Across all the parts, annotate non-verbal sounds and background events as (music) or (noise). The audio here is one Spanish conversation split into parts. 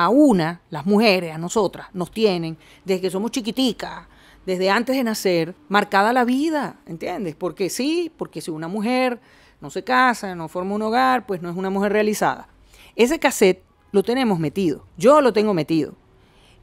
a una, las mujeres, a nosotras, nos tienen desde que somos chiquiticas, desde antes de nacer, marcada la vida, ¿entiendes? Porque sí, porque si una mujer no se casa, no forma un hogar, pues no es una mujer realizada. Ese cassette lo tenemos metido, yo lo tengo metido.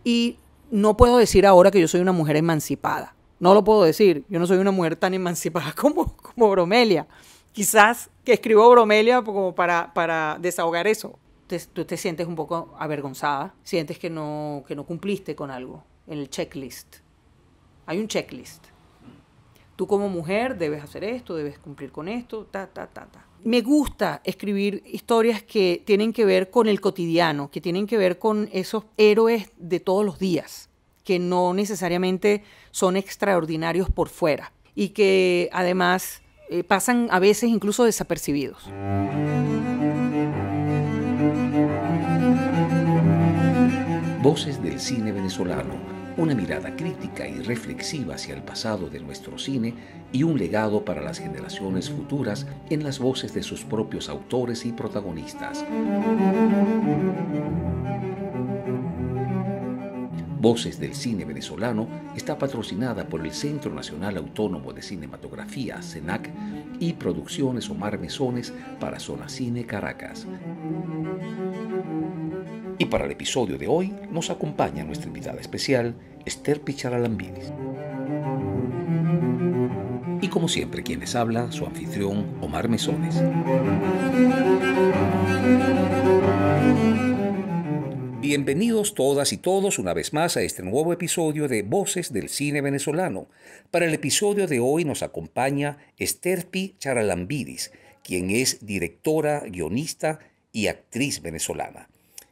Y no puedo decir ahora que yo soy una mujer emancipada, no lo puedo decir, yo no soy una mujer tan emancipada (laughs) como, como Bromelia. Quizás que escribo Bromelia como para, para desahogar eso, te, tú te sientes un poco avergonzada, sientes que no, que no cumpliste con algo en el checklist. Hay un checklist. Tú como mujer debes hacer esto, debes cumplir con esto, ta, ta, ta, ta. Me gusta escribir historias que tienen que ver con el cotidiano, que tienen que ver con esos héroes de todos los días, que no necesariamente son extraordinarios por fuera y que además eh, pasan a veces incluso desapercibidos. Voces del cine venezolano, una mirada crítica y reflexiva hacia el pasado de nuestro cine y un legado para las generaciones futuras en las voces de sus propios autores y protagonistas. Voces del Cine Venezolano está patrocinada por el Centro Nacional Autónomo de Cinematografía, CENAC, y Producciones Omar Mesones para Zona Cine Caracas. Y para el episodio de hoy nos acompaña nuestra invitada especial, Esther Picharalambidis. Y como siempre, quienes habla, su anfitrión, Omar Mesones. Bienvenidos todas y todos una vez más a este nuevo episodio de Voces del Cine Venezolano. Para el episodio de hoy nos acompaña Esterpi Charalambidis, quien es directora, guionista y actriz venezolana.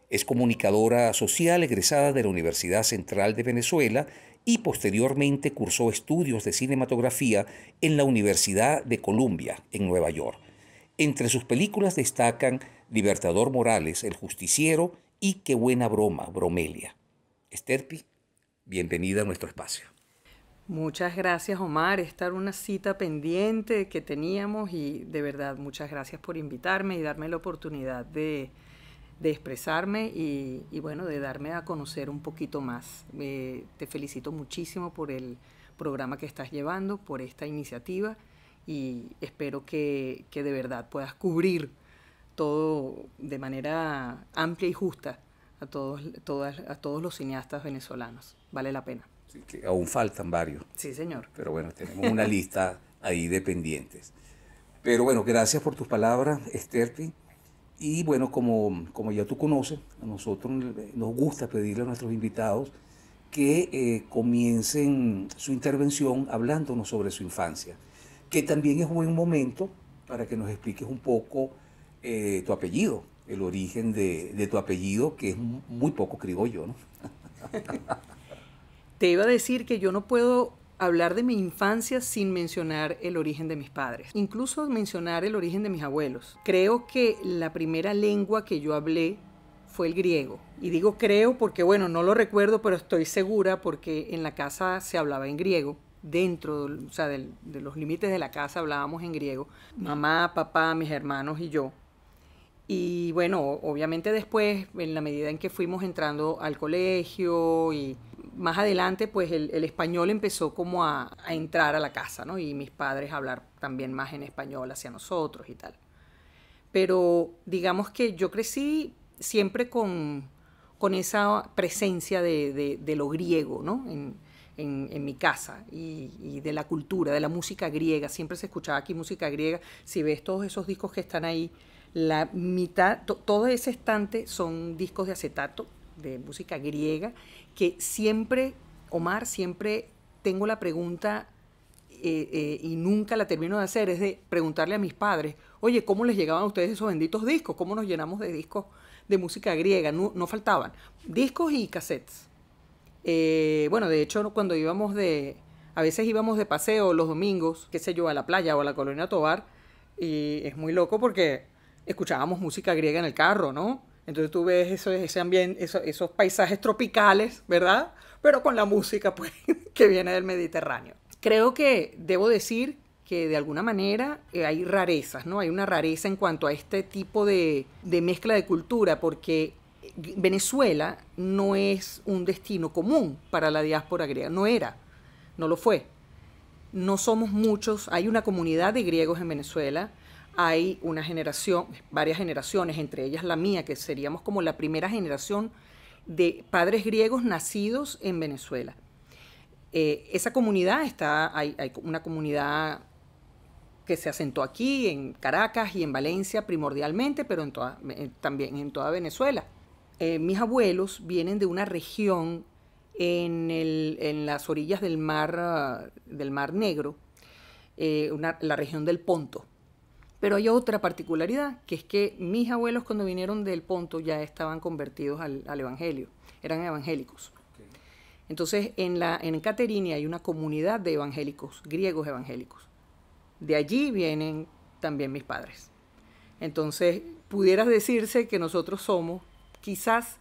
Es comunicadora social egresada de la Universidad Central de Venezuela y posteriormente cursó estudios de cinematografía en la Universidad de Columbia, en Nueva York. Entre sus películas destacan Libertador Morales, El Justiciero y qué buena broma, bromelia. Esterpi, bienvenida a nuestro espacio. Muchas gracias, Omar. Esta era una cita pendiente que teníamos y de verdad muchas gracias por invitarme y darme la oportunidad de, expresarme y, bueno, de darme a conocer un poquito más. Eh, te felicito muchísimo por el programa que estás llevando, por esta iniciativa y espero que de verdad puedas cubrir todo de manera amplia y justa a todos, todas, a todos los cineastas venezolanos. Vale la pena. Sí, que aún faltan varios. Sí, señor. Pero bueno, tenemos una lista ahí de pendientes. Pero bueno, gracias por tus palabras, Sterpi. Y bueno, como, como ya tú conoces, a nosotros nos gusta pedirle a nuestros invitados que eh, comiencen su intervención hablándonos sobre su infancia, que también es un buen momento para que nos expliques un poco eh, tu apellido, el origen de, tu apellido, que es muy poco criollo, ¿no? (laughs) Te iba a decir que yo no puedo hablar de mi infancia sin mencionar el origen de mis padres, incluso mencionar el origen de mis abuelos. Creo que la primera lengua que yo hablé fue el griego. Y digo creo porque, bueno, no lo recuerdo, pero estoy segura porque en la casa se hablaba en griego dentro, o sea, de los límites de la casa hablábamos en griego, mamá, papá, mis hermanos y yo. Y bueno, obviamente después, en la medida en que fuimos entrando al colegio y más adelante, pues el, español empezó como a, entrar a la casa, ¿no? Y mis padres a hablar también más en español hacia nosotros y tal. Pero digamos que yo crecí siempre con, esa presencia de, lo griego, ¿no? En, mi casa y, de la cultura, de la música griega. Siempre se escuchaba aquí música griega. Si ves todos esos discos que están ahí, la mitad, todo ese estante son discos de acetato, de música griega, que siempre, Omar, siempre tengo la pregunta eh, eh, y nunca la termino de hacer, es de preguntarle a mis padres, oye, ¿cómo les llegaban a ustedes esos benditos discos? ¿Cómo nos llenamos de discos de música griega? No, faltaban. Discos y cassettes. Eh, bueno, de hecho, cuando íbamos de, a veces íbamos de paseo los domingos, qué sé yo, a la playa o a la colonia Tobar, y es muy loco porque escuchábamos música griega en el carro, ¿no? Entonces tú ves ese ambiente, esos paisajes tropicales, ¿verdad? Pero con la música, (laughs) pues, que viene del Mediterráneo. Creo que debo decir que de alguna manera eh, hay rarezas, ¿no? Hay una rareza en cuanto a este tipo de, de mezcla de cultura, porque Venezuela no es un destino común para la diáspora griega, no era, no lo fue. No somos muchos, hay una comunidad de griegos en Venezuela, hay una generación, varias generaciones, entre ellas la mía, que seríamos como la primera generación de padres griegos nacidos en Venezuela. Eh, esa comunidad está, hay, una comunidad que se asentó aquí, en Caracas y en Valencia primordialmente, pero también en toda Venezuela. Eh, mis abuelos vienen de una región en, las orillas del mar, del mar Negro, eh, la región del Ponto pero hay otra particularidad, que es que mis abuelos cuando vinieron del Ponto ya estaban convertidos al, Evangelio, eran evangélicos. Entonces, en, la, en hay una comunidad de evangélicos, griegos evangélicos. De allí vienen también mis padres. Entonces, pudieras decirse que nosotros somos quizás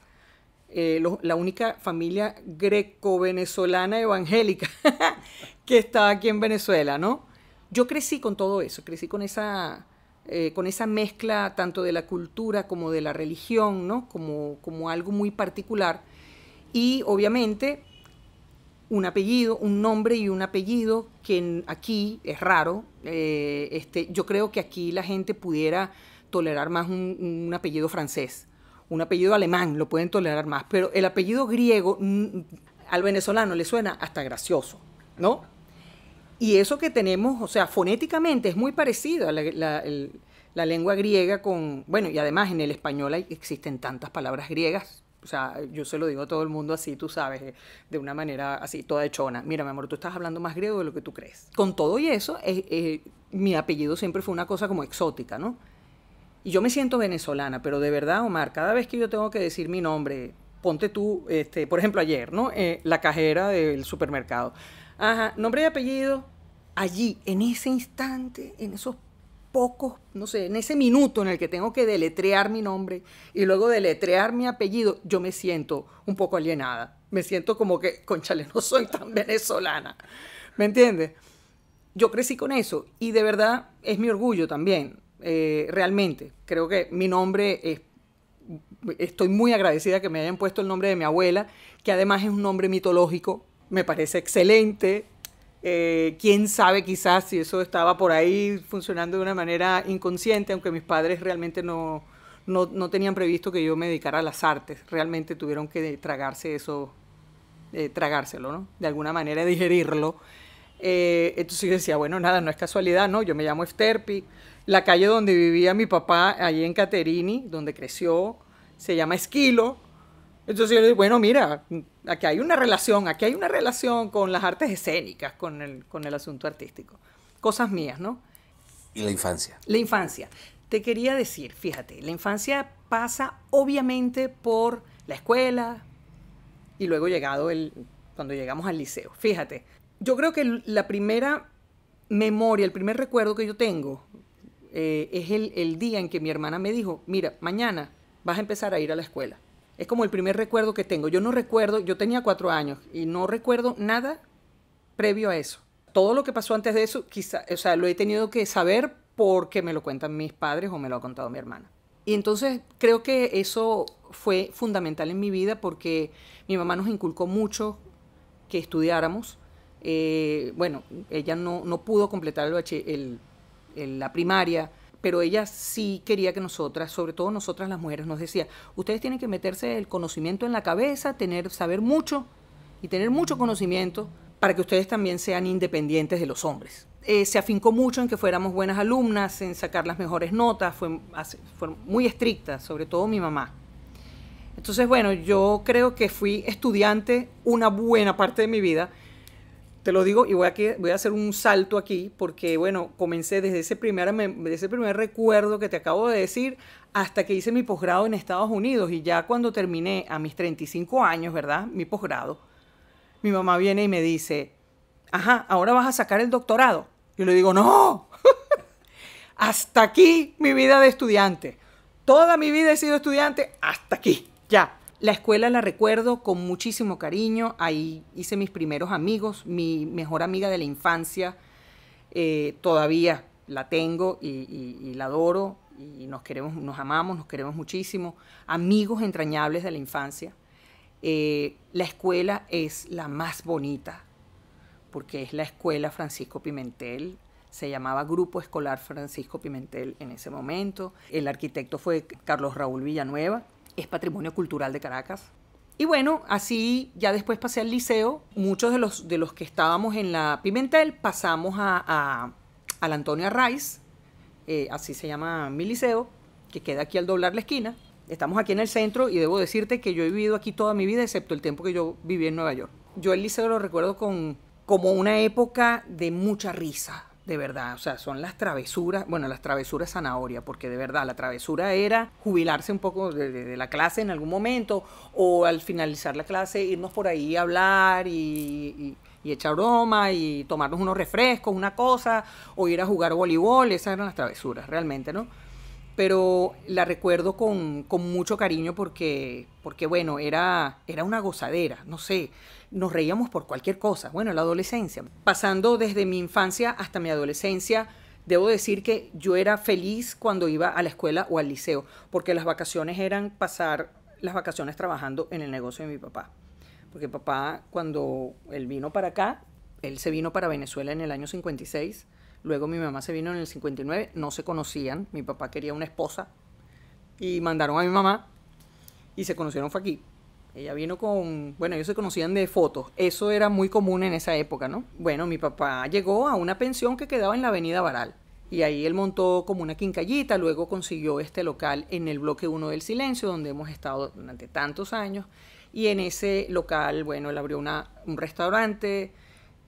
eh, la única familia greco-venezolana evangélica (laughs) que está aquí en Venezuela, ¿no? Yo crecí con todo eso, crecí con esa eh, con esa mezcla tanto de la cultura como de la religión, ¿no? Como, algo muy particular. Y obviamente un apellido, un nombre y un apellido que aquí es raro. Eh, este, yo creo que aquí la gente pudiera tolerar más un, apellido francés, un apellido alemán lo pueden tolerar más, pero el apellido griego al venezolano le suena hasta gracioso, ¿no? Y eso que tenemos, o sea, fonéticamente es muy parecido a la, lengua griega con, bueno, y además en el español hay, existen tantas palabras griegas o sea, yo se lo digo a todo el mundo así, tú sabes, de una manera así, toda hechona. Mira, mi amor, tú estás hablando más griego de lo que tú crees. Con todo y eso, mi apellido siempre fue una cosa como exótica, ¿no? Y yo me siento venezolana, pero de verdad, Omar, cada vez que yo tengo que decir mi nombre, ponte tú, este, por ejemplo, ayer, ¿no? Eh, la cajera del supermercado. Ajá, nombre y apellido, allí, en ese instante, en esos pocos, no sé, en ese minuto en el que tengo que deletrear mi nombre y luego deletrear mi apellido, yo me siento un poco alienada. Me siento como que, conchale, no soy tan venezolana. ¿Me entiendes? Yo crecí con eso y de verdad es mi orgullo también, eh, realmente. Creo que mi nombre es... Estoy muy agradecida que me hayan puesto el nombre de mi abuela, que además es un nombre mitológico me parece excelente. Eh, quién sabe quizás si eso estaba por ahí funcionando de una manera inconsciente, aunque mis padres realmente no, no, tenían previsto que yo me dedicara a las artes, realmente tuvieron que tragarse eso, eh, tragárselo, ¿no? De alguna manera digerirlo. Eh, entonces yo decía, bueno, nada, no es casualidad, ¿no? Yo me llamo Efterpi. La calle donde vivía mi papá, allí en Caterini, donde creció, se llama Esquilo. Entonces yo le dije, bueno, mira, aquí hay una relación, aquí hay una relación con las artes escénicas, con el, con el asunto artístico. Cosas mías, ¿no? Y la infancia. La infancia. Te quería decir, fíjate, la infancia pasa obviamente por la escuela y luego llegado el, cuando llegamos al liceo. Fíjate, yo creo que la primera memoria, el primer recuerdo que yo tengo eh, es el, el día en que mi hermana me dijo, mira, mañana vas a empezar a ir a la escuela es como el primer recuerdo que tengo. Yo no recuerdo, yo tenía cuatro años y no recuerdo nada previo a eso. Todo lo que pasó antes de eso, quizá, o sea, lo he tenido que saber porque me lo cuentan mis padres o me lo ha contado mi hermana. Y entonces creo que eso fue fundamental en mi vida porque mi mamá nos inculcó mucho que estudiáramos. Eh, bueno, ella no, pudo completar el, la primaria, pero ella sí quería que nosotras, sobre todo nosotras las mujeres, nos decía, ustedes tienen que meterse el conocimiento en la cabeza, tener, saber mucho y tener mucho conocimiento para que ustedes también sean independientes de los hombres. Eh, se afincó mucho en que fuéramos buenas alumnas, en sacar las mejores notas, fue, fue muy estricta, sobre todo mi mamá. Entonces, bueno, yo creo que fui estudiante una buena parte de mi vida, te lo digo y voy a, hacer un salto aquí porque, bueno, comencé desde ese, primer, ese primer recuerdo que te acabo de decir hasta que hice mi posgrado en Estados Unidos y ya cuando terminé a mis 35 años, ¿verdad? Mi posgrado, mi mamá viene y me dice, ajá, ahora vas a sacar el doctorado. Yo le digo, no, (laughs) hasta aquí mi vida de estudiante. Toda mi vida he sido estudiante, hasta aquí, ya. La escuela la recuerdo con muchísimo cariño, ahí hice mis primeros amigos, mi mejor amiga de la infancia, eh, todavía la tengo y, la adoro y nos queremos, nos amamos, nos queremos muchísimo, amigos entrañables de la infancia. Eh, la escuela es la más bonita, porque es la escuela Francisco Pimentel, se llamaba Grupo Escolar Francisco Pimentel en ese momento. El arquitecto fue Carlos Raúl Villanueva, es patrimonio cultural de Caracas. Y bueno, así ya después pasé al liceo. Muchos de los, de los que estábamos en la Pimentel pasamos a, a, la Antonia Rice, eh, así se llama mi liceo, que queda aquí al doblar la esquina. Estamos aquí en el centro y debo decirte que yo he vivido aquí toda mi vida, excepto el tiempo que yo viví en Nueva York. Yo el liceo lo recuerdo con, como una época de mucha risa, de verdad, o sea, son las travesuras, bueno, las travesuras zanahoria, porque de verdad la travesura era jubilarse un poco de, la clase en algún momento, o al finalizar la clase irnos por ahí a hablar y, echar broma y tomarnos unos refrescos, una cosa, o ir a jugar voleibol, esas eran las travesuras, realmente, ¿no? Pero la recuerdo con, mucho cariño porque, porque bueno, era, era una gozadera, no sé nos reíamos por cualquier cosa. Bueno, la adolescencia. Pasando desde mi infancia hasta mi adolescencia, debo decir que yo era feliz cuando iba a la escuela o al liceo, porque las vacaciones eran pasar las vacaciones trabajando en el negocio de mi papá. Porque papá, cuando él vino para acá, él se vino para Venezuela en el año 56, luego mi mamá se vino en el 59, no se conocían, mi papá quería una esposa y mandaron a mi mamá y se conocieron fue aquí. Ella vino con, bueno, ellos se conocían de fotos, eso era muy común en esa época, ¿no? Bueno, mi papá llegó a una pensión que quedaba en la avenida Baral. Y ahí él montó como una quincallita, luego consiguió este local en el bloque 1 del silencio, donde hemos estado durante tantos años. Y en ese local, bueno, él abrió una, un restaurante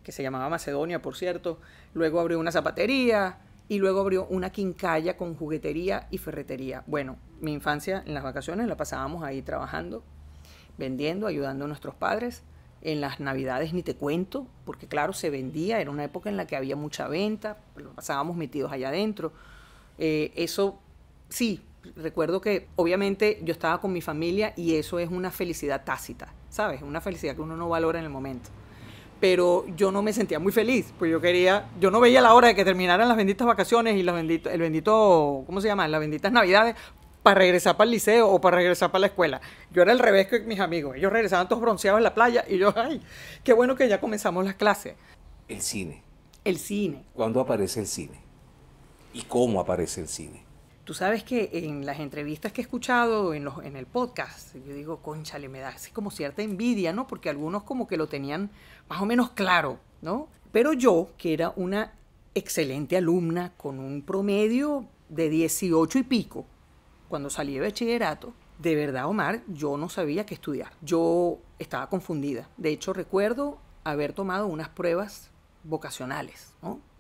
que se llamaba Macedonia, por cierto. Luego abrió una zapatería y luego abrió una quincalla con juguetería y ferretería. Bueno, mi infancia en las vacaciones la pasábamos ahí trabajando vendiendo, ayudando a nuestros padres. En las navidades ni te cuento, porque claro, se vendía, era una época en la que había mucha venta, lo pasábamos metidos allá adentro. Eh, eso sí, recuerdo que obviamente yo estaba con mi familia y eso es una felicidad tácita, ¿sabes? Una felicidad que uno no valora en el momento. Pero yo no me sentía muy feliz, pues yo quería, yo no veía la hora de que terminaran las benditas vacaciones y los bendito, el bendito, ¿cómo se llama? Las benditas navidades para regresar para el liceo o para regresar para la escuela. Yo era el revés que mis amigos. Ellos regresaban todos bronceados en la playa y yo, ay, qué bueno que ya comenzamos las clases. El cine. El cine. ¿Cuándo aparece el cine? ¿Y cómo aparece el cine? Tú sabes que en las entrevistas que he escuchado en, en el podcast, yo digo, conchale, me da así como cierta envidia, ¿no? Porque algunos como que lo tenían más o menos claro, ¿no? Pero yo, que era una excelente alumna con un promedio de 18 y pico, cuando salí de bachillerato, de verdad, Omar, yo no sabía qué estudiar. Yo estaba confundida. De hecho, recuerdo haber tomado unas pruebas vocacionales,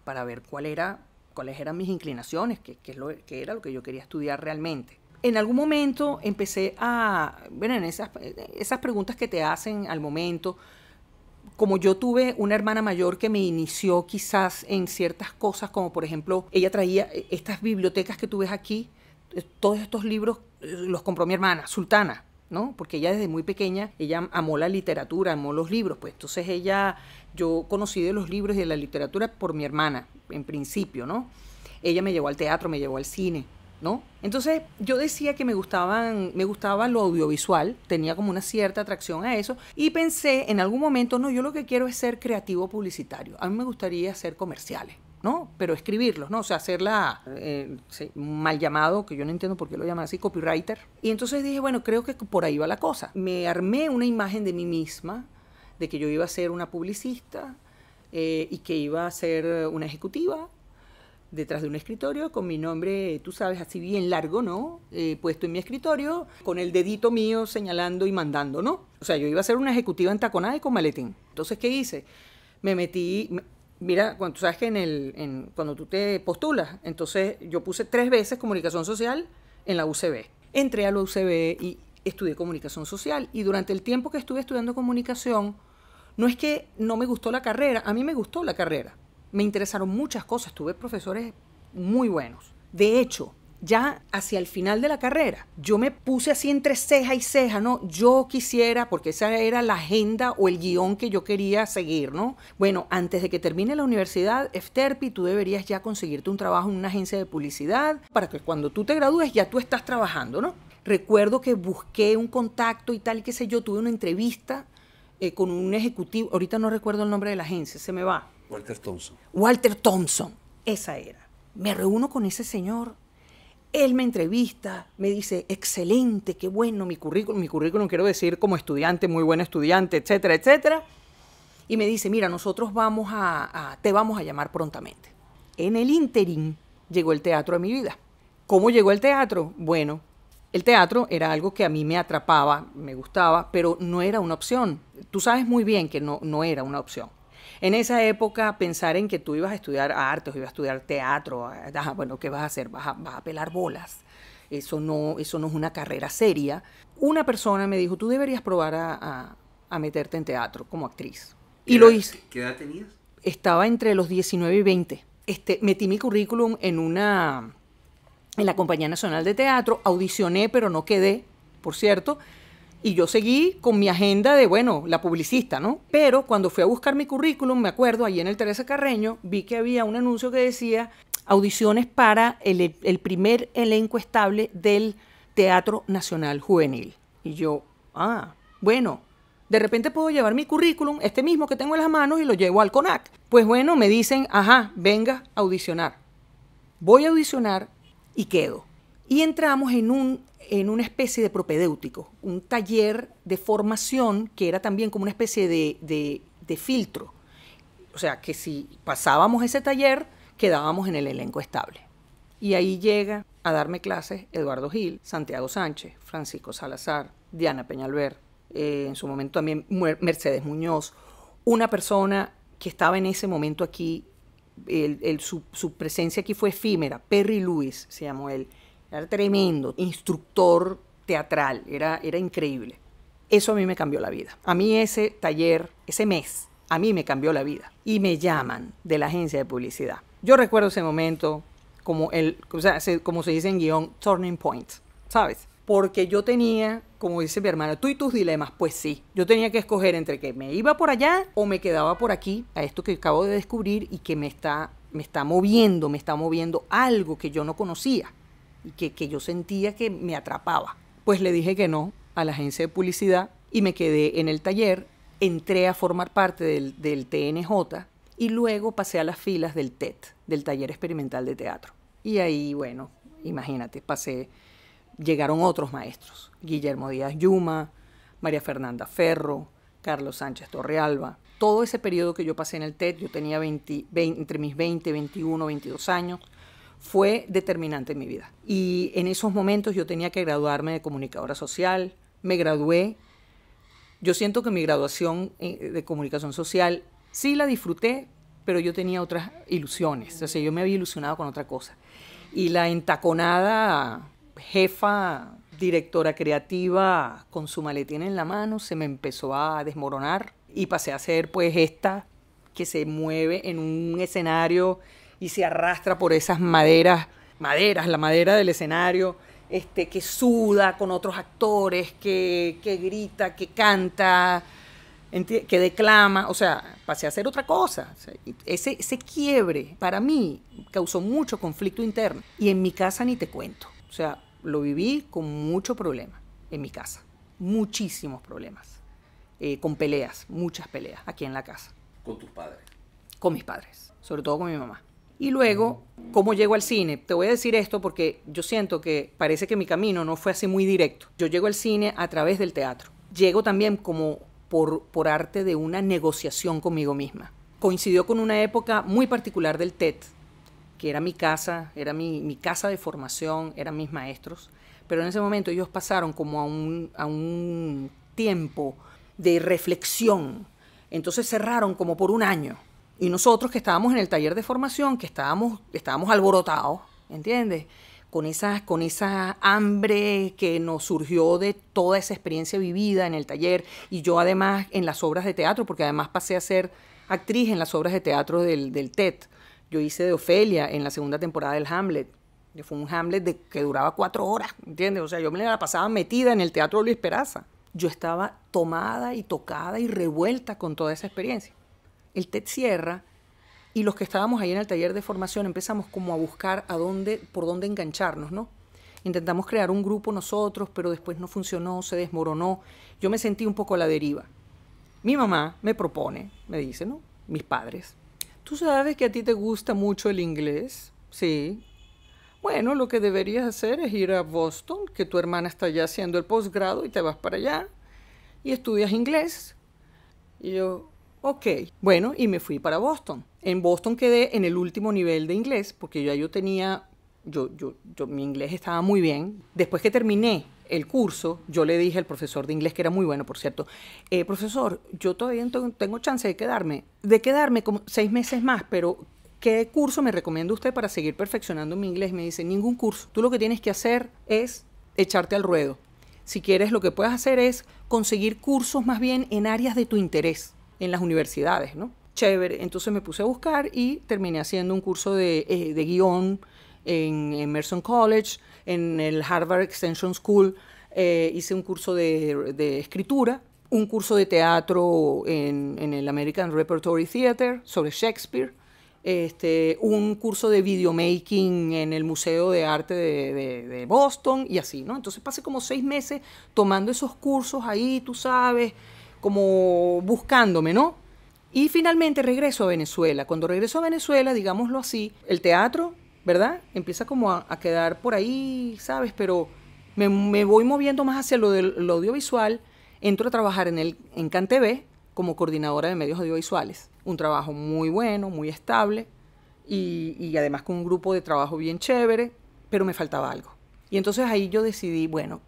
Para ver cuál era, cuáles eran mis inclinaciones, qué, era lo que yo quería estudiar realmente. En algún momento empecé a, bueno, en esas preguntas que te hacen al momento, como yo tuve una hermana mayor que me inició quizás en ciertas cosas, como por ejemplo, ella traía estas bibliotecas que tú ves aquí, todos estos libros eh, los compró mi hermana, Sultana, ¿no? Porque ella desde muy pequeña, ella amó la literatura, amó los libros, pues entonces ella, yo conocí de los libros y de la literatura por mi hermana, en principio, ¿no? Ella me llevó al teatro, me llevó al cine, ¿no? Entonces yo decía que me gustaban, me gustaba lo audiovisual, tenía como una cierta atracción a eso y pensé en algún momento, no, yo lo que quiero es ser creativo publicitario, a mí me gustaría hacer comerciales. ¿no? Pero escribirlos, ¿no? O sea, hacerla, eh, mal llamado, que yo no entiendo por qué lo llaman así, copywriter. Y entonces dije, bueno, creo que por ahí va la cosa. Me armé una imagen de mí misma, de que yo iba a ser una publicista eh, y que iba a ser una ejecutiva detrás de un escritorio con mi nombre, tú sabes, así bien largo, ¿no? Eh, puesto en mi escritorio, con el dedito mío señalando y mandando, ¿no? O sea, yo iba a ser una ejecutiva entaconada y con maletín. Entonces, ¿qué hice? Me metí, mira, cuando, sabes que en el, en, cuando tú te postulas, entonces yo puse tres veces comunicación social en la UCB. Entré a la UCB y estudié comunicación social. Y durante el tiempo que estuve estudiando comunicación, no es que no me gustó la carrera, a mí me gustó la carrera. Me interesaron muchas cosas, tuve profesores muy buenos. De hecho, ya hacia el final de la carrera, yo me puse así entre ceja y ceja, ¿no? Yo quisiera, porque esa era la agenda o el guión que yo quería seguir, ¿no? Bueno, antes de que termine la universidad, Efterpi, tú deberías ya conseguirte un trabajo en una agencia de publicidad para que cuando tú te gradúes ya tú estás trabajando, ¿no? Recuerdo que busqué un contacto y tal, qué sé yo, tuve una entrevista eh, con un ejecutivo, ahorita no recuerdo el nombre de la agencia, se me va. Walter Thompson. Walter Thompson, esa era. Me reúno con ese señor él me entrevista, me dice, excelente, qué bueno mi currículum, mi currículum quiero decir como estudiante, muy buen estudiante, etcétera, etcétera. Y me dice, mira, nosotros vamos a, te vamos a llamar prontamente. En el interín llegó el teatro a mi vida. ¿Cómo llegó el teatro? Bueno, el teatro era algo que a mí me atrapaba, me gustaba, pero no era una opción. Tú sabes muy bien que no, no era una opción. En esa época, pensar en que tú ibas a estudiar arte o ibas a estudiar teatro, eh, bueno, ¿qué vas a hacer? Vas a, pelar bolas. Eso no, eso no es una carrera seria. Una persona me dijo, tú deberías probar a, meterte en teatro como actriz. Y lo hice. ¿Qué edad tenías? Estaba entre los 19 y 20. Este, metí mi currículum en una en la Compañía Nacional de Teatro, audicioné pero no quedé, por cierto, y yo seguí con mi agenda de, bueno, la publicista, ¿no? Pero cuando fui a buscar mi currículum, me acuerdo, ahí en el Teresa Carreño, vi que había un anuncio que decía audiciones para el, el primer elenco estable del Teatro Nacional Juvenil. Y yo, ah, bueno, de repente puedo llevar mi currículum, este mismo que tengo en las manos, y lo llevo al CONAC. Pues bueno, me dicen, ajá, venga a audicionar. Voy a audicionar y quedo. Y entramos en un en una especie de propedéutico, un taller de formación que era también como una especie de, filtro. O sea, que si pasábamos ese taller, quedábamos en el elenco estable. Y ahí llega a darme clases Eduardo Gil, Santiago Sánchez, Francisco Salazar, Diana Peñalver, eh, en su momento también Mercedes Muñoz, una persona que estaba en ese momento aquí, su, su, presencia aquí fue efímera, Perry Luis se llamó él, era tremendo, instructor teatral, era, era increíble. Eso a mí me cambió la vida. A mí ese taller, ese mes, a mí me cambió la vida. Y me llaman de la agencia de publicidad. Yo recuerdo ese momento como, el, o sea, como se dice en guión, turning point, ¿sabes? Porque yo tenía, como dice mi hermana, tú y tus dilemas, pues sí, yo tenía que escoger entre que me iba por allá o me quedaba por aquí, a esto que acabo de descubrir y que me está, me está moviendo, me está moviendo algo que yo no conocía que, yo sentía que me atrapaba. Pues le dije que no a la agencia de publicidad y me quedé en el taller, entré a formar parte del, TNJ y luego pasé a las filas del TET, e del Taller Experimental de Teatro. Y ahí, bueno, imagínate, pasé, llegaron otros maestros, Guillermo Díaz Yuma, María Fernanda Ferro, Carlos Sánchez Torrealba. Todo ese periodo que yo pasé en el TED, yo tenía entre mis 20, 21, 22 años, fue determinante en mi vida. Y en esos momentos yo tenía que graduarme de comunicadora social, me gradué. Yo siento que mi graduación eh, de comunicación social sí la disfruté, pero yo tenía otras ilusiones, o sea, yo me había ilusionado con otra cosa. Y la entaconada jefa, directora creativa, con su maletín en la mano, se me empezó a desmoronar y pasé a ser pues esta que se mueve en un escenario y se arrastra por esas maderas, maderas, la madera del escenario, este, que suda con otros actores, que, grita, que canta, que declama, o sea, pasé a hacer otra cosa. Ese, quiebre para mí causó mucho conflicto interno y en mi casa ni te cuento. O sea, lo viví con mucho problema en mi casa, muchísimos problemas, eh, con peleas, muchas peleas aquí en la casa. ¿Con tus padres? Con mis padres, sobre todo con mi mamá. Y luego, ¿cómo llego al cine? Te voy a decir esto porque yo siento que parece que mi camino no fue así muy directo. Yo llego al cine a través del teatro. Llego también como por, arte de una negociación conmigo misma. Coincidió con una época muy particular del TED, que era mi casa, era mi, casa de formación, eran mis maestros. Pero en ese momento ellos pasaron como a un, a un tiempo de reflexión. Entonces cerraron como por un año. Y nosotros que estábamos en el taller de formación, que estábamos, estábamos alborotados, ¿entiendes? Con esa, con esa hambre que nos surgió de toda esa experiencia vivida en el taller y yo además en las obras de teatro, porque además pasé a ser actriz en las obras de teatro del, del TED. Yo hice de Ofelia en la segunda temporada del Hamlet. Fue un Hamlet que duraba cuatro horas, ¿entiendes? O sea, yo me la pasaba metida en el teatro Luis Peraza. Yo estaba tomada y tocada y revuelta con toda esa experiencia el TED cierra y los que estábamos ahí en el taller de formación empezamos como a buscar a dónde, por dónde engancharnos, ¿no? Intentamos crear un grupo nosotros, pero después no funcionó, se desmoronó. Yo me sentí un poco a la deriva. Mi mamá me propone, me dice, ¿no? Mis padres. Tú sabes que a ti te gusta mucho el inglés, sí. Bueno, lo que deberías hacer es ir a Boston, que tu hermana está ya haciendo el posgrado y te vas para allá y estudias inglés. Y yo, Ok, bueno, y me fui para Boston. En Boston quedé en el último nivel de inglés, porque ya yo tenía, yo, yo, mi inglés estaba muy bien. Después que terminé el curso, yo le dije al profesor de inglés, que era muy bueno, por cierto, eh, profesor, yo todavía tengo chance de quedarme, de quedarme como seis meses más, pero ¿qué curso me recomienda usted para seguir perfeccionando mi inglés? Me dice, ningún curso. Tú lo que tienes que hacer es echarte al ruedo. Si quieres, lo que puedes hacer es conseguir cursos más bien en áreas de tu interés en las universidades, ¿no? Chévere, entonces me puse a buscar y terminé haciendo un curso de, eh, guión en, College, en el Harvard Extension School, eh, hice un curso de, escritura, un curso de teatro en, el American Repertory Theater sobre Shakespeare, este, un curso de videomaking en el Museo de Arte de, de, Boston y así, ¿no? Entonces pasé como seis meses tomando esos cursos ahí, tú sabes, como buscándome, ¿no? Y finalmente regreso a Venezuela. Cuando regreso a Venezuela, digámoslo así, el teatro, ¿verdad? Empieza como a, quedar por ahí, ¿sabes? Pero me, voy moviendo más hacia lo del audiovisual. Entro a trabajar en, el, en CanTV como coordinadora de medios audiovisuales. Un trabajo muy bueno, muy estable y, y además con un grupo de trabajo bien chévere, pero me faltaba algo. Y entonces ahí yo decidí, bueno,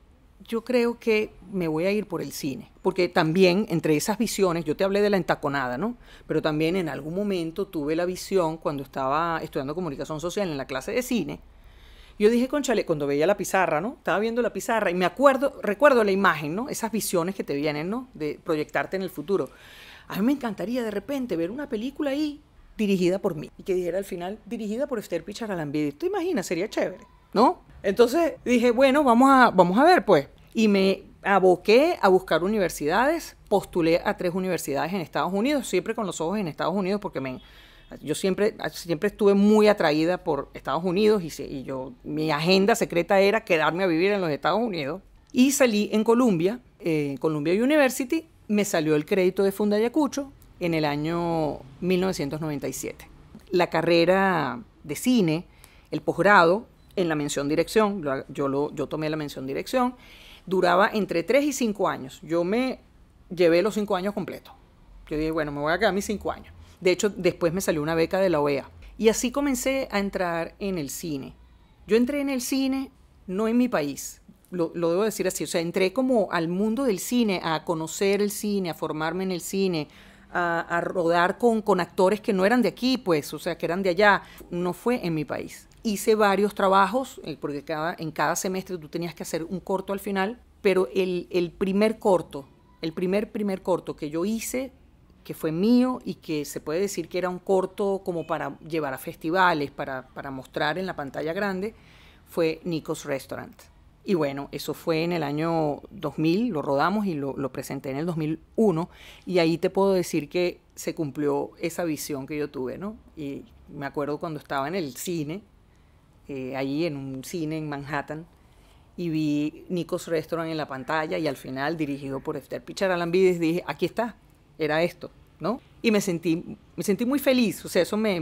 yo creo que me voy a ir por el cine, porque también entre esas visiones, yo te hablé de la entaconada, ¿no? Pero también en algún momento tuve la visión cuando estaba estudiando comunicación social en la clase de cine. Yo dije, conchale, cuando veía la pizarra, ¿no? Estaba viendo la pizarra y me acuerdo, recuerdo la imagen, ¿no? Esas visiones que te vienen, ¿no? De proyectarte en el futuro. A mí me encantaría de repente ver una película ahí dirigida por mí y que dijera al final, dirigida por Esther Picharalambide. ¿Tú imaginas? Sería chévere, ¿no? Entonces dije, bueno, vamos a, vamos a ver, pues y me aboqué a buscar universidades, postulé a tres universidades en Estados Unidos, siempre con los ojos en Estados Unidos porque me, yo siempre, siempre estuve muy atraída por Estados Unidos y, yo, mi agenda secreta era quedarme a vivir en los Estados Unidos. Y salí en Columbia, eh, Columbia University, me salió el crédito de Fundayacucho en el año 1997. La carrera de cine, el posgrado en la mención dirección, yo, lo, yo tomé la mención dirección, duraba entre tres y cinco años. Yo me llevé los cinco años completos. Yo dije, bueno, me voy a quedar mis 5 años. De hecho, después me salió una beca de la OEA. Y así comencé a entrar en el cine. Yo entré en el cine no en mi país, lo, debo decir así, o sea, entré como al mundo del cine, a conocer el cine, a formarme en el cine, a, rodar con, con, actores que no eran de aquí, pues, o sea, que eran de allá, no fue en mi país hice varios trabajos, eh, porque cada, en cada semestre tú tenías que hacer un corto al final, pero el, el primer corto, el primer primer corto que yo hice que fue mío y que se puede decir que era un corto como para llevar a festivales, para, para, mostrar en la pantalla grande, fue Nico's Restaurant. Y bueno, eso fue en el año 2000, lo rodamos y lo, lo presenté en el 2001 y ahí te puedo decir que se cumplió esa visión que yo tuve, ¿no? Y me acuerdo cuando estaba en el cine eh, allí en un cine en Manhattan y vi Nico's Restaurant en la pantalla y al final dirigido por Esther Picharalambides dije, aquí está, era esto, ¿no? Y me sentí, me sentí muy feliz, o sea, eso me,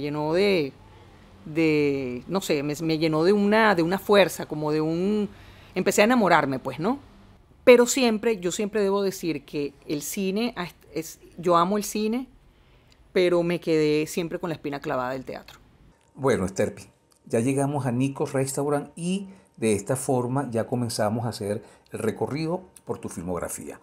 llenó de, de, no sé, me, llenó de una, de una fuerza, como de un, empecé a enamorarme, pues, ¿no? Pero siempre, yo siempre debo decir que el cine, es, yo amo el cine, pero me quedé siempre con la espina clavada del teatro. Bueno, Esther ya llegamos a Nicos Restaurant y de esta forma ya comenzamos a hacer el recorrido por tu filmografía.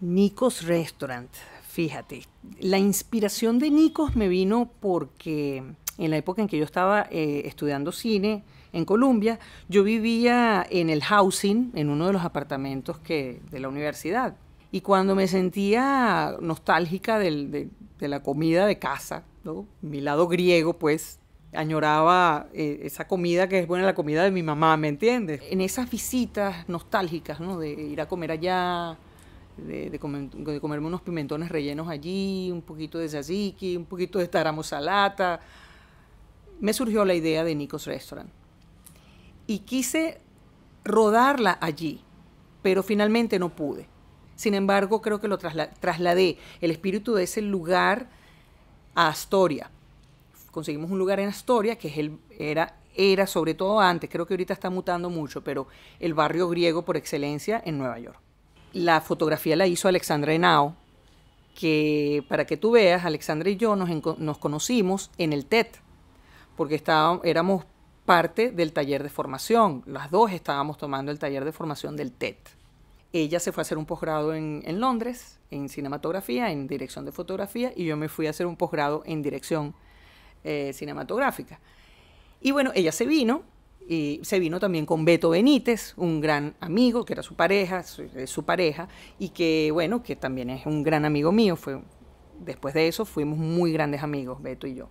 Nicos Restaurant, fíjate, la inspiración de Nicos me vino porque en la época en que yo estaba eh, estudiando cine en Colombia, yo vivía en el housing, en uno de los apartamentos que, de la universidad. Y cuando me sentía nostálgica de, la comida de casa, mi lado griego, pues, añoraba eh, esa comida que es buena, la comida de mi mamá, ¿me entiendes? En esas visitas nostálgicas, ¿no? De ir a comer allá, de, comerme unos pimentones rellenos allí, un poquito de tzatziki, un poquito de taramosalata. Me surgió la idea de Nico's Restaurant. Y quise rodarla allí, pero finalmente no pude. Sin embargo, creo que lo trasladé, el espíritu de ese lugar, a Astoria conseguimos un lugar en Astoria, que es el, era, era sobre todo antes, creo que ahorita está mutando mucho, pero el barrio griego por excelencia en Nueva York. La fotografía la hizo Alexandra Henao, que para que tú veas, Alexandra y yo nos, nos conocimos en el TED, porque éramos parte del taller de formación. Las dos estábamos tomando el taller de formación del TED. Ella se fue a hacer un posgrado en, en, Londres, en cinematografía, en dirección de fotografía, y yo me fui a hacer un posgrado en dirección eh, cinematográfica. Y bueno, ella se vino, y se vino también con Beto Benítez, un gran amigo, que era su pareja, su, pareja, y que bueno, que también es un gran amigo mío, fue, después de eso fuimos muy grandes amigos, Beto y yo.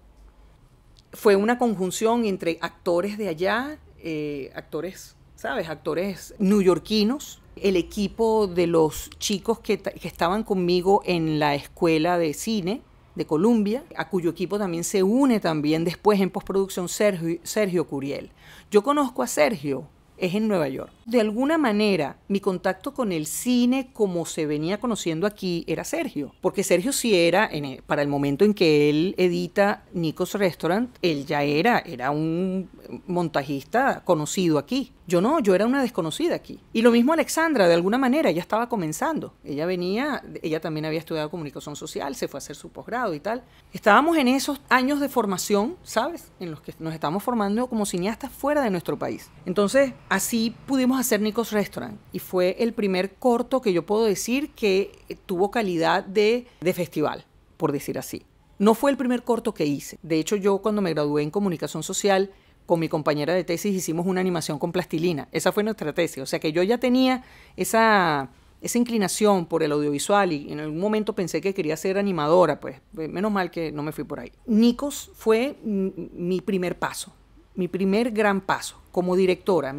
Fue una conjunción entre actores de allá, eh, actores, ¿sabes? Actores neoyorquinos, el equipo de los chicos que, que estaban conmigo en la escuela de cine, de Colombia, a cuyo equipo también se une también después en postproducción Sergio, Sergio Curiel. Yo conozco a Sergio, es en Nueva York. De alguna manera, mi contacto con el cine como se venía conociendo aquí era Sergio, porque Sergio sí era, para el momento en que él edita Nico's Restaurant, él ya era, era un montajista conocido aquí. Yo no, yo era una desconocida aquí. Y lo mismo Alexandra, de alguna manera, ya estaba comenzando. Ella venía, ella también había estudiado comunicación social, se fue a hacer su posgrado y tal. Estábamos en esos años de formación, ¿sabes? En los que nos estábamos formando como cineastas fuera de nuestro país. Entonces, así pudimos hacer Nico's Restaurant. Y fue el primer corto que yo puedo decir que eh, tuvo calidad de, de festival, por decir así. No fue el primer corto que hice. De hecho, yo cuando me gradué en comunicación social, con mi compañera de tesis hicimos una animación con plastilina. Esa fue nuestra tesis. O sea que yo ya tenía esa, inclinación por el audiovisual y en algún momento pensé que quería ser animadora, pues eh, menos mal que no me fui por ahí. Nikos fue mi primer paso, mi primer gran paso como directora,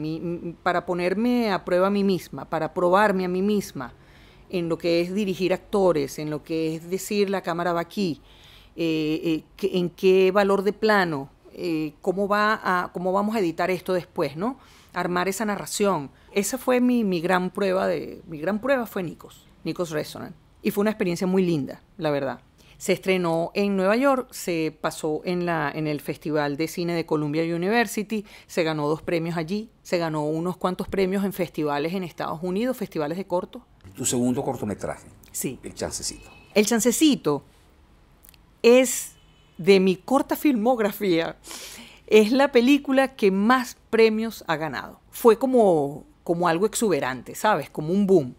para ponerme a prueba a mí misma, para probarme a mí misma en lo que es dirigir actores, en lo que es decir la cámara va aquí, eh, eh, en qué valor de plano, eh, cómo, va a, cómo vamos a editar esto después, ¿no? Armar esa narración. Esa fue mi, mi gran prueba de. Mi gran prueba fue Nikos, Nikos Resonant. Y fue una experiencia muy linda, la verdad. Se estrenó en Nueva York, se pasó en, la, en el Festival de Cine de Columbia University, se ganó dos premios allí, se ganó unos cuantos premios en festivales en Estados Unidos, festivales de corto. Tu segundo cortometraje. Sí. El Chancecito. El Chancecito es de mi corta filmografía, es la película que más premios ha ganado. Fue como, como algo exuberante, ¿sabes? Como un boom.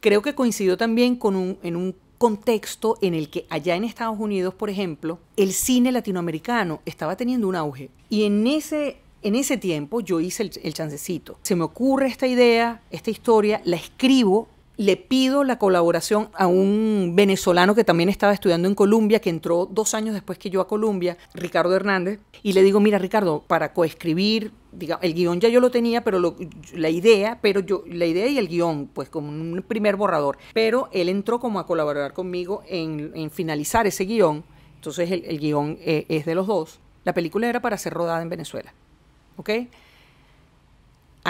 Creo que coincidió también con un, en un contexto en el que allá en Estados Unidos, por ejemplo, el cine latinoamericano estaba teniendo un auge. Y en ese, en ese tiempo yo hice el, el chancecito. Se me ocurre esta idea, esta historia, la escribo le pido la colaboración a un venezolano que también estaba estudiando en Colombia, que entró dos años después que yo a Colombia, Ricardo Hernández, y le digo, mira Ricardo, para coescribir, diga, el guión ya yo lo tenía, pero la idea, pero yo, la idea y el guión, pues como un primer borrador, pero él entró como a colaborar conmigo en, finalizar ese guión, entonces el, guión eh, es de los dos. La película era para ser rodada en Venezuela, ¿ok?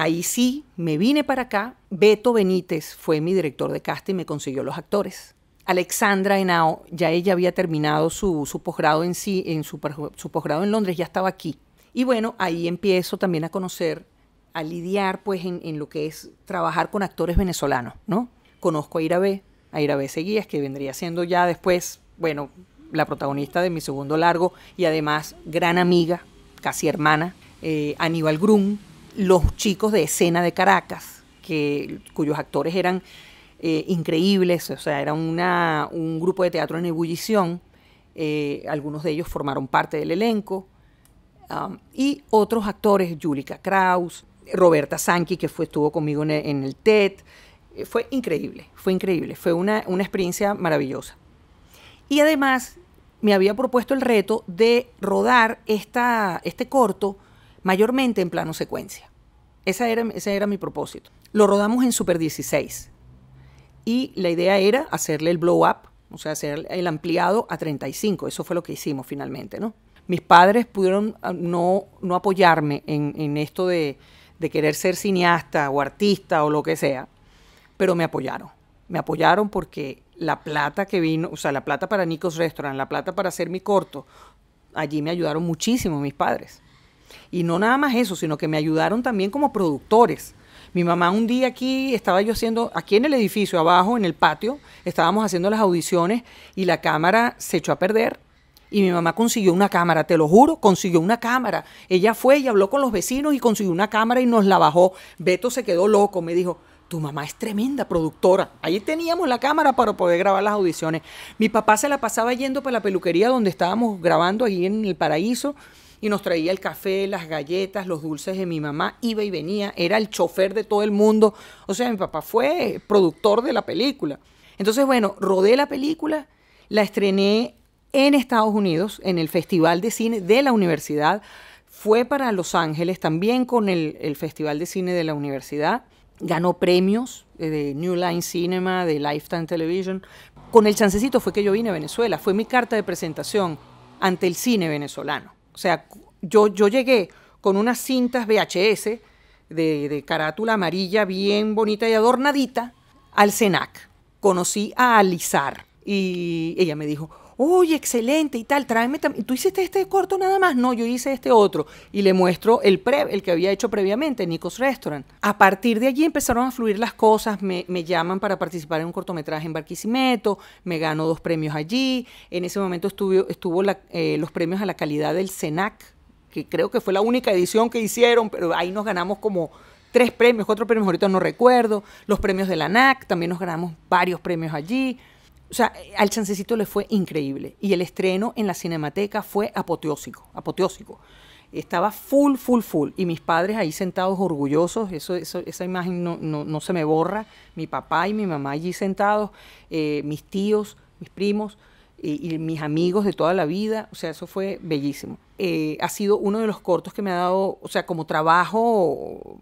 Ahí sí, me vine para acá. Beto Benítez fue mi director de casting y me consiguió los actores. Alexandra Henao, ya ella había terminado su, posgrado en en su, en Londres, ya estaba aquí. Y bueno, ahí empiezo también a conocer, a lidiar pues en, lo que es trabajar con actores venezolanos, ¿no? Conozco a Ira B, a Ira B Seguías, que vendría siendo ya después, bueno, la protagonista de mi segundo largo y además gran amiga, casi hermana, eh, Aníbal Grum, los chicos de escena de Caracas, que, cuyos actores eran eh, increíbles, o sea, era un grupo de teatro en ebullición, eh, algunos de ellos formaron parte del elenco, um, y otros actores, Julika Kraus, Roberta Sanki, que fue, estuvo conmigo en el, TED, eh, fue increíble, fue increíble, fue una, una experiencia maravillosa. Y además me había propuesto el reto de rodar esta, este corto, mayormente en plano secuencia. Ese era, era mi propósito. Lo rodamos en Super 16 y la idea era hacerle el blow up, o sea, hacer el ampliado a 35. Eso fue lo que hicimos finalmente, ¿no? Mis padres pudieron ah, no, apoyarme en, esto de, de querer ser cineasta o artista o lo que sea, pero me apoyaron. Me apoyaron porque la plata que vino, o sea, la plata para Nico's Restaurant, la plata para hacer mi corto, allí me ayudaron muchísimo mis padres. Y no nada más eso, sino que me ayudaron también como productores. Mi mamá un día aquí estaba yo haciendo, aquí en el edificio, abajo, en el patio, estábamos haciendo las audiciones y la cámara se echó a perder. Y mi mamá consiguió una cámara, te lo juro, consiguió una cámara. Ella fue y habló con los vecinos y consiguió una cámara y nos la bajó. Beto se quedó loco, me dijo, tu mamá es tremenda productora. Ahí teníamos la cámara para poder grabar las audiciones. Mi papá se la pasaba yendo para la peluquería donde estábamos grabando, ahí en el paraíso y nos traía el café, las galletas, los dulces de mi mamá, iba y venía, era el chofer de todo el mundo. O sea, mi papá fue productor de la película. Entonces, bueno, rodé la película, la estrené en Estados Unidos, en el Festival de Cine de la Universidad. Fue para Los Ángeles también con el, Festival de Cine de la Universidad. Ganó premios eh, de New Line Cinema, de Lifetime Television. Con el chancecito fue que yo vine a Venezuela. Fue mi carta de presentación ante el cine venezolano. O sea, yo, yo llegué con unas cintas VHS de, de carátula amarilla bien bonita y adornadita al CENAC. Conocí a Alizar y ella me dijo, uy, excelente y tal, tráeme también. ¿Tú hiciste este corto nada más? No, yo hice este otro. Y le muestro el, pre el que había hecho previamente, Nico's Restaurant. A partir de allí empezaron a fluir las cosas, me, me llaman para participar en un cortometraje en Barquisimeto, me gano dos premios allí. En ese momento estuvo, estuvo eh, los premios a la calidad del CENAC, que creo que fue la única edición que hicieron, pero ahí nos ganamos como tres premios, cuatro premios, ahorita no recuerdo, los premios de la NAC, también nos ganamos varios premios allí o sea, al chancecito le fue increíble. Y el estreno en la cinemateca fue apoteósico, apoteósico. Estaba full, full, full. Y mis padres ahí sentados orgullosos, eso, esa imagen no, no, se me borra. Mi papá y mi mamá allí sentados, eh, mis tíos, mis primos y mis amigos de toda la vida. O sea, eso fue bellísimo. Eh, ha sido uno de los cortos que me ha dado, o sea, como trabajo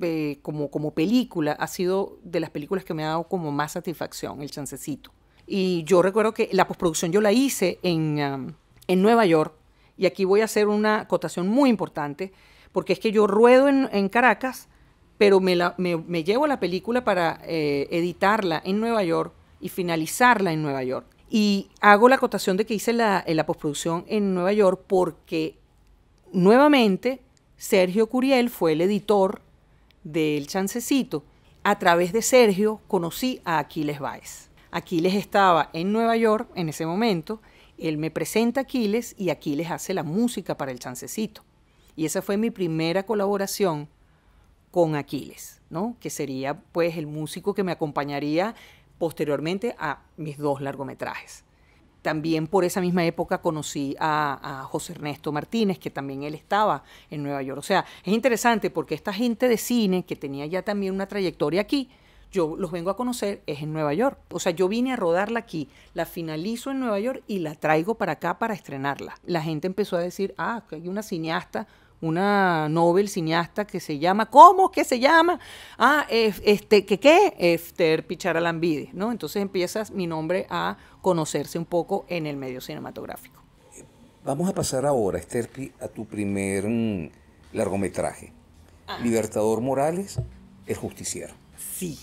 eh, como, como película, ha sido de las películas que me ha dado como más satisfacción, el chancecito. Y yo recuerdo que la postproducción yo la hice um, en, Nueva York. Y aquí voy a hacer una acotación muy importante, porque es que yo ruedo en, Caracas, pero me, la, me, llevo la película para eh, editarla en Nueva York y finalizarla en Nueva York. Y hago la acotación de que hice la, eh, la postproducción en Nueva York porque nuevamente Sergio Curiel fue el editor del Chancecito. A través de Sergio conocí a Aquiles Báez. Aquiles estaba en Nueva York en ese momento, él me presenta a Aquiles y Aquiles hace la música para el chancecito. Y esa fue mi primera colaboración con Aquiles, ¿no? Que sería pues el músico que me acompañaría posteriormente a mis dos largometrajes. También por esa misma época conocí a, a, José Ernesto Martínez, que también él estaba en Nueva York. O sea, es interesante porque esta gente de cine que tenía ya también una trayectoria aquí, yo los vengo a conocer es en Nueva York. O sea, yo vine a rodarla aquí, la finalizo en Nueva York y la traigo para acá para estrenarla. La gente empezó a decir, ah, hay una cineasta, una novel cineasta que se llama, ¿cómo que se llama? Ah, este, ¿qué qué? Pichara Picharalambide, ¿no? Entonces empiezas mi nombre a conocerse un poco en el medio cinematográfico. Vamos a pasar ahora, Esther, a tu primer mm, largometraje. Ah. Libertador Morales, El Justiciero. Sí.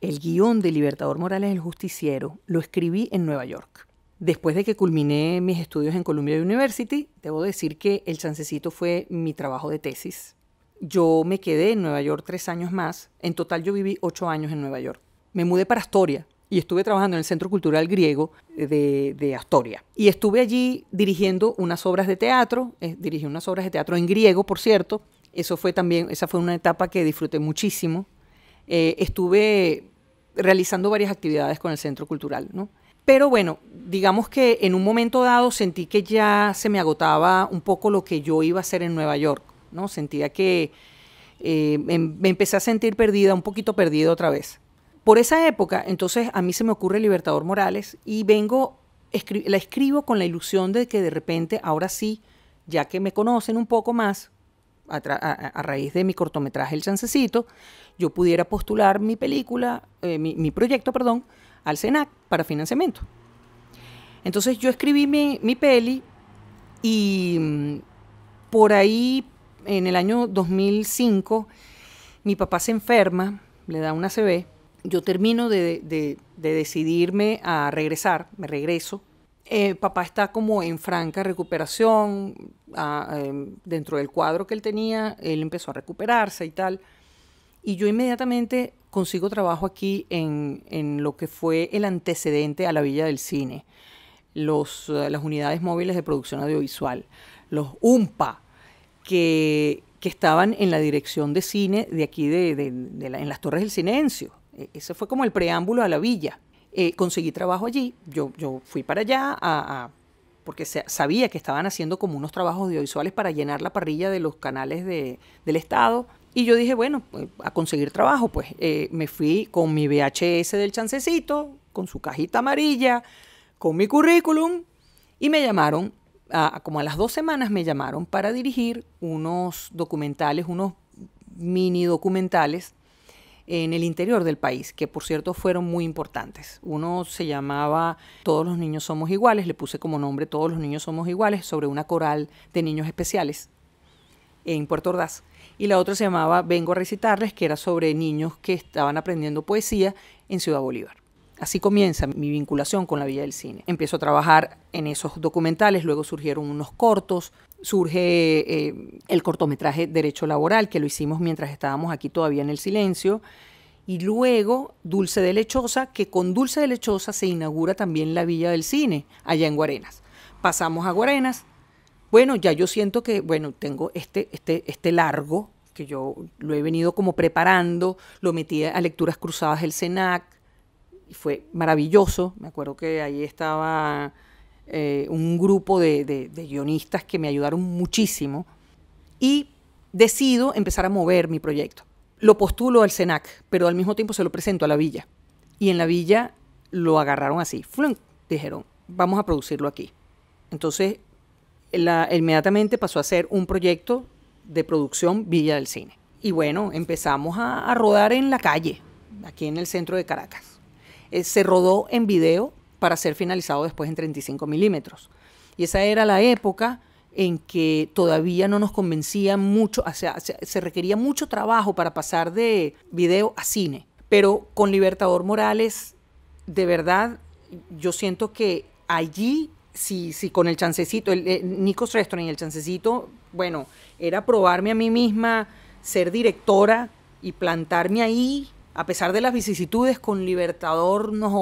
El guión de Libertador Morales el Justiciero lo escribí en Nueva York. Después de que culminé mis estudios en Columbia University, debo decir que El Chancecito fue mi trabajo de tesis. Yo me quedé en Nueva York tres años más. En total yo viví ocho años en Nueva York. Me mudé para Astoria, y estuve trabajando en el Centro Cultural Griego de, Astoria. Y estuve allí dirigiendo unas obras de teatro, eh, dirigí unas obras de teatro en griego, por cierto. Eso fue también, esa fue una etapa que disfruté muchísimo. Eh, estuve realizando varias actividades con el centro cultural, ¿no? Pero bueno, digamos que en un momento dado sentí que ya se me agotaba un poco lo que yo iba a hacer en Nueva York, ¿no? Sentía que eh, em, me empecé a sentir perdida, un poquito perdida otra vez. Por esa época, entonces a mí se me ocurre Libertador Morales y vengo, la escribo con la ilusión de que de repente, ahora sí, ya que me conocen un poco más, a, raíz de mi cortometraje El Chancecito, yo pudiera postular mi película, eh, mi, proyecto, perdón, al SENAC para financiamiento. Entonces yo escribí mi, peli y mm, por ahí, en el año 2005, mi papá se enferma, le da una CB, yo termino de, de decidirme a regresar, me regreso, eh, papá está como en franca recuperación, ah, em, dentro del cuadro que él tenía, él empezó a recuperarse y tal. Y yo inmediatamente consigo trabajo aquí en, en lo que fue el antecedente a la Villa del Cine, los, eh, las unidades móviles de producción audiovisual, los UMPA, que, estaban en la dirección de cine de aquí, de, en las Torres del Silencio. E, ese fue como el preámbulo a la villa. Eh, conseguí trabajo allí, yo, yo fui para allá porque sabía que estaban haciendo como unos trabajos audiovisuales para llenar la parrilla de los canales de, del Estado. Y yo dije, bueno, eh, a conseguir trabajo, pues eh, me fui con mi VHS del chancecito, con su cajita amarilla, con mi currículum, y me llamaron, a, como a las dos semanas me llamaron para dirigir unos documentales, unos mini documentales en el interior del país, que por cierto fueron muy importantes. Uno se llamaba Todos los niños somos iguales, le puse como nombre Todos los niños somos iguales, sobre una coral de niños especiales en Puerto Ordaz. Y la otra se llamaba Vengo a recitarles, que era sobre niños que estaban aprendiendo poesía en Ciudad Bolívar. Así comienza mi vinculación con la vida del Cine. Empiezo a trabajar en esos documentales, luego surgieron unos cortos, surge eh, el cortometraje Derecho Laboral, que lo hicimos mientras estábamos aquí todavía en el silencio. Y luego Dulce de Lechosa, que con Dulce de Lechosa se inaugura también la Villa del Cine, allá en Guarenas. Pasamos a Guarenas. Bueno, ya yo siento que, bueno, tengo este, este, este largo, que yo lo he venido como preparando, lo metí a lecturas cruzadas del CENAC, y fue maravilloso. Me acuerdo que ahí estaba eh, un grupo de, guionistas que me ayudaron muchísimo y decido empezar a mover mi proyecto. Lo postulo al SENAC, e pero al mismo tiempo se lo presento a la villa. Y en la villa lo agarraron así, dijeron, vamos a producirlo aquí. Entonces, inmediatamente pasó a ser un proyecto de producción Villa del Cine. Y bueno, empezamos a, rodar en la calle, aquí en el centro de Caracas. Eh, se rodó en video para ser finalizado después en 35 milímetros. Y esa era la época en que todavía no nos convencía mucho, o se requería mucho trabajo para pasar de video a cine. Pero con Libertador Morales, de verdad, yo siento que allí, si, si con el chancecito, el, y el chancecito, bueno, era probarme a mí misma, ser directora y plantarme ahí a pesar de las vicisitudes, con Libertador nos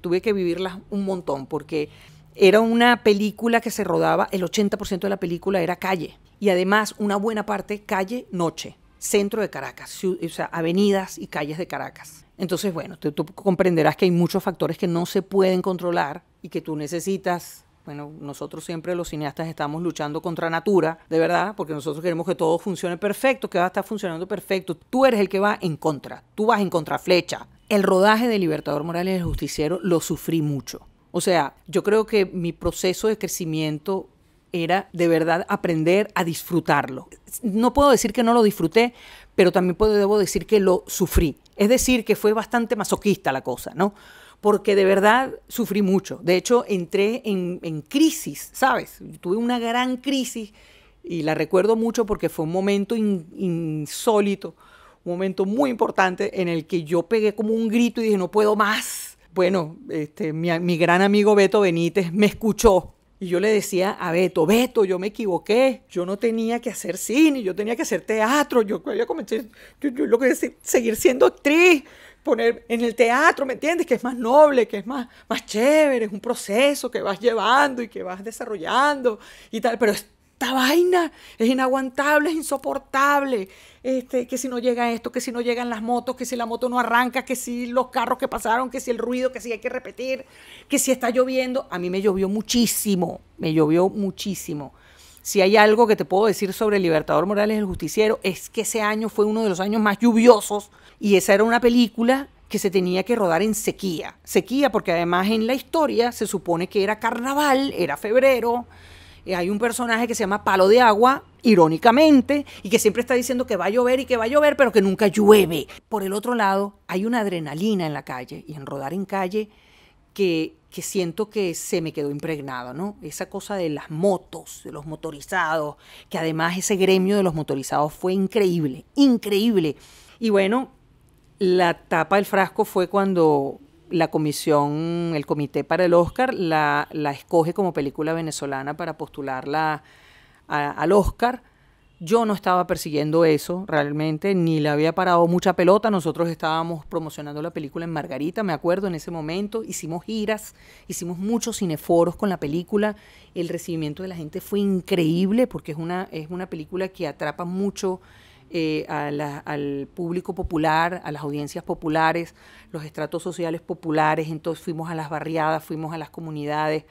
tuve que vivirlas un montón, porque era una película que se rodaba, el 80% de la película era calle, y además una buena parte calle, noche, centro de Caracas, o sea, avenidas y calles de Caracas. Entonces, bueno, tú comprenderás que hay muchos factores que no se pueden controlar y que tú necesitas bueno, nosotros siempre los cineastas estamos luchando contra natura, de verdad, porque nosotros queremos que todo funcione perfecto, que va a estar funcionando perfecto. Tú eres el que va en contra, tú vas en contraflecha. El rodaje de Libertador Morales el Justiciero lo sufrí mucho. O sea, yo creo que mi proceso de crecimiento era de verdad aprender a disfrutarlo. No puedo decir que no lo disfruté, pero también puedo, debo decir que lo sufrí. Es decir, que fue bastante masoquista la cosa, ¿no? porque de verdad sufrí mucho. De hecho, entré en, crisis, ¿sabes? Tuve una gran crisis y la recuerdo mucho porque fue un momento insólito, un momento muy importante en el que yo pegué como un grito y dije, no puedo más. Bueno, este, mi, gran amigo Beto Benítez me escuchó y yo le decía a Beto, Beto, yo me equivoqué, yo no tenía que hacer cine, yo tenía que hacer teatro, yo lo que decía, seguir siendo actriz, poner en el teatro, ¿me entiendes? Que es más noble, que es más, más chévere, es un proceso que vas llevando y que vas desarrollando y tal, pero esta vaina es inaguantable, es insoportable. Este, que si no llega esto, que si no llegan las motos, que si la moto no arranca, que si los carros que pasaron, que si el ruido, que si hay que repetir, que si está lloviendo. A mí me llovió muchísimo, me llovió muchísimo. Si hay algo que te puedo decir sobre Libertador Morales, el justiciero, es que ese año fue uno de los años más lluviosos y esa era una película que se tenía que rodar en sequía. Sequía porque además en la historia se supone que era carnaval, era febrero. Eh, hay un personaje que se llama Palo de Agua, irónicamente, y que siempre está diciendo que va a llover y que va a llover, pero que nunca llueve. Por el otro lado, hay una adrenalina en la calle y en rodar en calle que, que, siento que se me quedó impregnado, ¿no? Esa cosa de las motos, de los motorizados, que además ese gremio de los motorizados fue increíble, increíble. Y bueno, la tapa del frasco fue cuando la comisión, el comité para el Oscar, la, escoge como película venezolana para postularla al Oscar. Yo no estaba persiguiendo eso realmente, ni le había parado mucha pelota. Nosotros estábamos promocionando la película en Margarita, me acuerdo, en ese momento. Hicimos giras, hicimos muchos cineforos con la película. El recibimiento de la gente fue increíble porque es una, es una película que atrapa mucho eh, al público popular, a las audiencias populares, los estratos sociales populares, entonces fuimos a las barriadas, fuimos a las comunidades,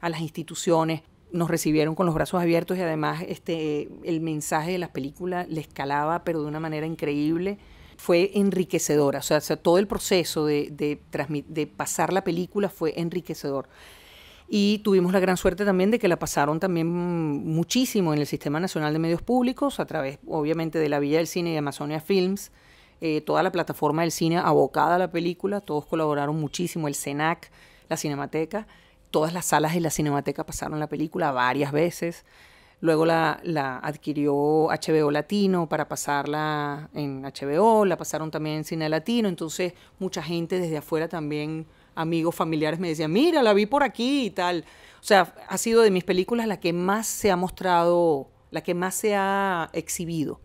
a las instituciones, nos recibieron con los brazos abiertos y además este, el mensaje de la película le escalaba pero de una manera increíble. Fue enriquecedora, o sea, todo el proceso de, de, de pasar la película fue enriquecedor y tuvimos la gran suerte también de que la pasaron también muchísimo en el Sistema Nacional de Medios Públicos, a través obviamente de la Villa del Cine y Amazonia Films, eh, toda la plataforma del cine abocada a la película, todos colaboraron muchísimo, el CENAC, e la Cinemateca, todas las salas de la Cinemateca pasaron la película varias veces. Luego la, la, adquirió HBO Latino para pasarla en HBO, la pasaron también en Cine Latino, entonces mucha gente desde afuera también amigos, familiares me decían, mira, la vi por aquí y tal. O sea, ha sido de mis películas la que más se ha mostrado, la que más se ha exhibido.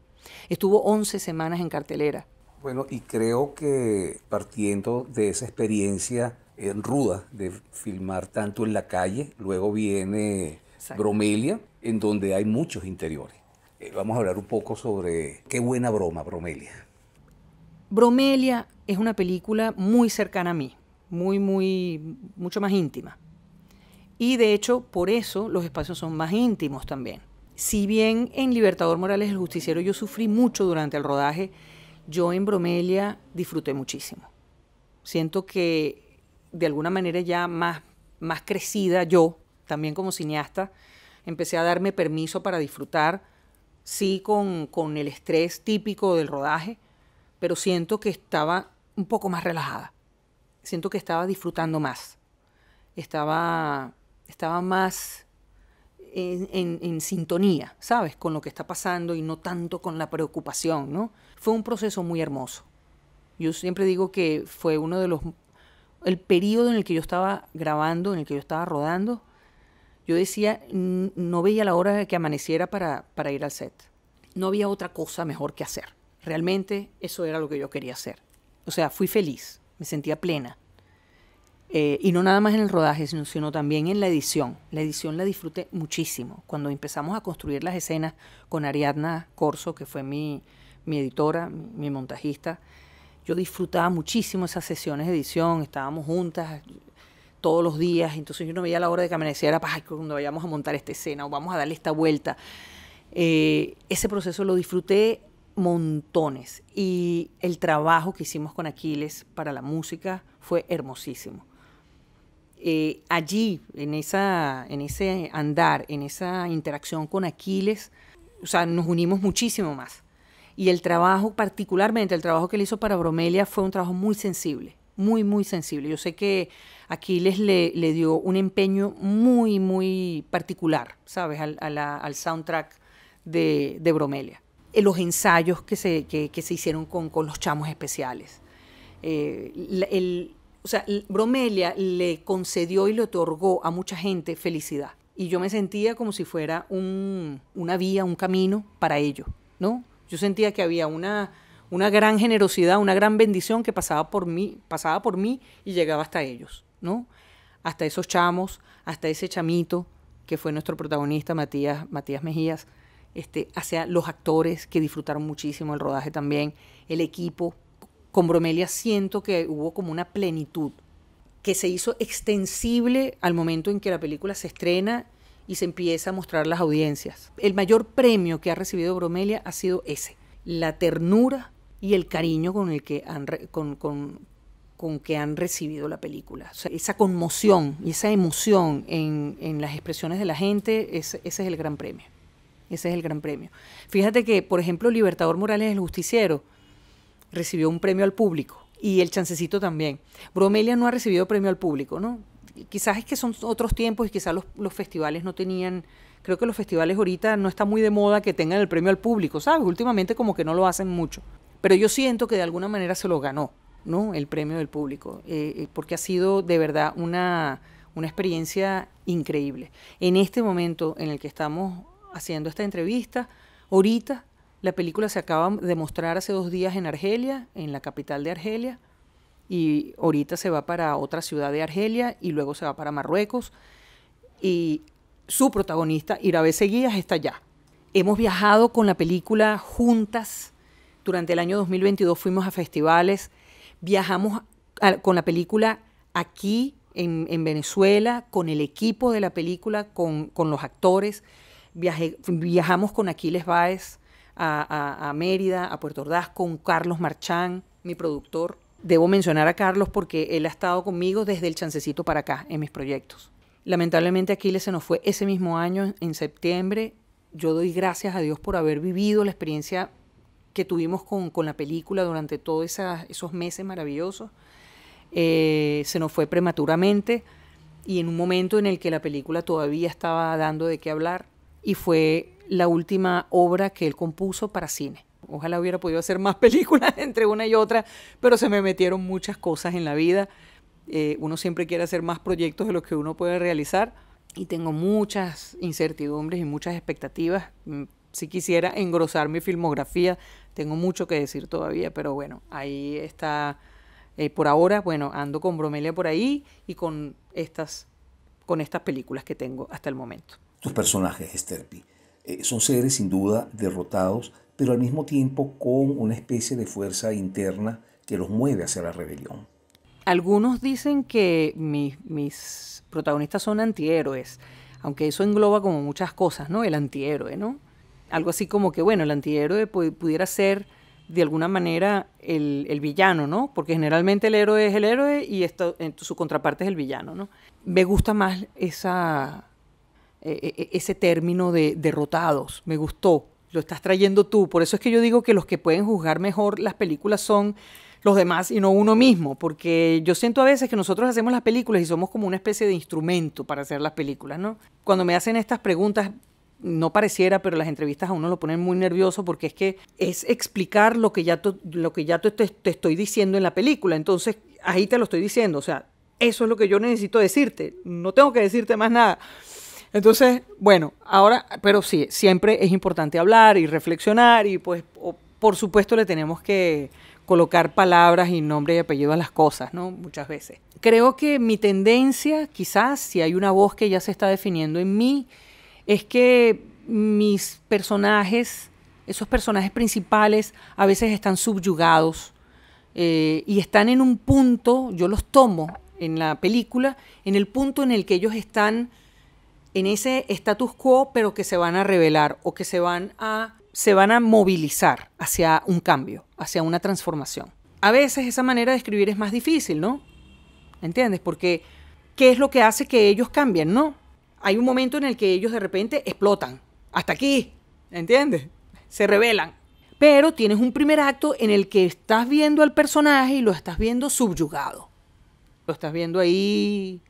Estuvo 11 semanas en cartelera. Bueno, y creo que partiendo de esa experiencia en eh, ruda de filmar tanto en la calle, luego viene Bromelia, en donde hay muchos interiores. Eh, vamos a hablar un poco sobre qué buena broma, Bromelia. Bromelia es una película muy cercana a mí muy, muy, mucho más íntima. Y de hecho, por eso los espacios son más íntimos también. Si bien en Libertador Morales el Justiciero yo sufrí mucho durante el rodaje, yo en Bromelia disfruté muchísimo. Siento que de alguna manera ya más, más crecida yo, también como cineasta, empecé a darme permiso para disfrutar, sí, con el estrés típico del rodaje, pero siento que estaba un poco más relajada siento que estaba disfrutando más, estaba, estaba más en, sintonía, ¿sabes? Con lo que está pasando y no tanto con la preocupación, ¿no? Fue un proceso muy hermoso. Yo siempre digo que fue uno de los... El periodo en el que yo estaba grabando, en el que yo estaba rodando, yo decía, no veía la hora de que amaneciera para, para ir al set. No había otra cosa mejor que hacer. Realmente eso era lo que yo quería hacer. O sea, fui feliz me sentía plena. Eh, y no nada más en el rodaje, sino, también en la edición. La edición la disfruté muchísimo. Cuando empezamos a construir las escenas con Ariadna Corso, que fue mi, editora, mi montajista, yo disfrutaba muchísimo esas sesiones de edición, estábamos juntas todos los días, entonces yo no veía la hora de que amaneciera, para cuando vayamos a montar esta escena o vamos a darle esta vuelta. Eh, ese proceso lo disfruté montones. Y el trabajo que hicimos con Aquiles para la música fue hermosísimo. Eh, allí, en, esa, en ese andar, en esa interacción con Aquiles, o sea, nos unimos muchísimo más. Y el trabajo, particularmente el trabajo que le hizo para Bromelia, fue un trabajo muy sensible, muy, muy sensible. Yo sé que Aquiles le, dio un empeño muy, muy particular, ¿sabes?, al, soundtrack de Bromelia los ensayos que se, hicieron con, los chamos especiales. Eh, o sea, Bromelia le concedió y le otorgó a mucha gente felicidad. Y yo me sentía como si fuera un, una vía, un camino para ellos, ¿no? Yo sentía que había una, una gran generosidad, una gran bendición que pasaba por mí, pasaba por mí y llegaba hasta ellos, ¿no? Hasta esos chamos, hasta ese chamito que fue nuestro protagonista, Matías, Matías Mejías, este, hacia los actores que disfrutaron muchísimo el rodaje también, el equipo. Con Bromelia siento que hubo como una plenitud que se hizo extensible al momento en que la película se estrena y se empieza a mostrar las audiencias. El mayor premio que ha recibido Bromelia ha sido ese, la ternura y el cariño con el que han, con, que han recibido la película. esa conmoción y esa emoción en, las expresiones de la gente, ese es el gran premio. Ese es el gran premio. Fíjate que, por ejemplo, Libertador Morales, el justiciero, recibió un premio al público y el chancecito también. Bromelia no ha recibido premio al público, ¿no? Quizás es que son otros tiempos y quizás los, festivales no tenían creo que los festivales ahorita no está muy de moda que tengan el premio al público, ¿sabes? Últimamente como que no lo hacen mucho. Pero yo siento que de alguna manera se lo ganó, ¿no? El premio del público, eh, eh, porque ha sido de verdad una, una experiencia increíble. En este momento en el que estamos haciendo esta entrevista. Ahorita la película se acaba de mostrar hace dos días en Argelia, en la capital de Argelia, y ahorita se va para otra ciudad de Argelia y luego se va para Marruecos. Y su protagonista, Irabe Seguías, está allá. Hemos viajado con la película juntas. Durante el año 2022 fuimos a festivales, viajamos con la película aquí en, Venezuela, con el equipo de la película, con, con los actores, viajamos con Aquiles Báez a, Mérida, a Puerto Ordaz, con Carlos Marchán, mi productor. Debo mencionar a Carlos porque él ha estado conmigo desde el chancecito para acá en mis proyectos. Lamentablemente Aquiles se nos fue ese mismo año, en septiembre. Yo doy gracias a Dios por haber vivido la experiencia que tuvimos con, la película durante todos esos meses maravillosos. Eh, se nos fue prematuramente y en un momento en el que la película todavía estaba dando de qué hablar y fue la última obra que él compuso para cine. Ojalá hubiera podido hacer más (laughs) películas entre una y otra, pero se me metieron muchas cosas en la vida. Eh, uno siempre quiere hacer más proyectos de los que uno puede realizar y tengo muchas incertidumbres y muchas expectativas. Mm, si quisiera engrosar mi filmografía, tengo mucho que decir todavía, pero bueno, ahí está. Eh, por ahora, bueno, ando con Bromelia por ahí y con estas, con estas películas que tengo hasta el momento. Tus personajes, Esterpi, eh, son seres sin duda derrotados, pero al mismo tiempo con una especie de fuerza interna que los mueve hacia la rebelión. Algunos dicen que mis, mis protagonistas son antihéroes, aunque eso engloba como muchas cosas, ¿no? El antihéroe, ¿no? Algo así como que, bueno, el antihéroe pudiera ser de alguna manera el, villano, ¿no? Porque generalmente el héroe es el héroe y esto, su contraparte es el villano, ¿no? Me gusta más esa, eh, eh, eh, ese término de derrotados. Me gustó, lo estás trayendo tú. Por eso es que yo digo que los que pueden juzgar mejor las películas son los demás y no uno mismo, porque yo siento a veces que nosotros hacemos las películas y somos como una especie de instrumento para hacer las películas, ¿no? Cuando me hacen estas preguntas, no pareciera, pero las entrevistas a uno lo ponen muy nervioso porque es que es explicar lo que ya, lo que ya te, te estoy diciendo en la película, entonces ahí te lo estoy diciendo, o sea, eso es lo que yo necesito decirte, no tengo que decirte más nada. Entonces, bueno, ahora, pero sí, siempre es importante hablar y reflexionar y pues, por supuesto, le tenemos que colocar palabras y nombre y apellido a las cosas, ¿no? Muchas veces. Creo que mi tendencia, quizás, si hay una voz que ya se está definiendo en mí, es que mis personajes, esos personajes principales, a veces están subyugados eh, y están en un punto, yo los tomo en la película, en el punto en el que ellos están en ese status quo, pero que se van a revelar o que se van a, se van a movilizar hacia un cambio, hacia una transformación. A veces esa manera de escribir es más difícil, ¿no? ¿Entiendes? Porque ¿qué es lo que hace que ellos cambien, no? Hay un momento en el que ellos de repente explotan. Hasta aquí, ¿entiendes? Se revelan. Pero tienes un primer acto en el que estás viendo al personaje y lo estás viendo subyugado. Lo estás viendo ahí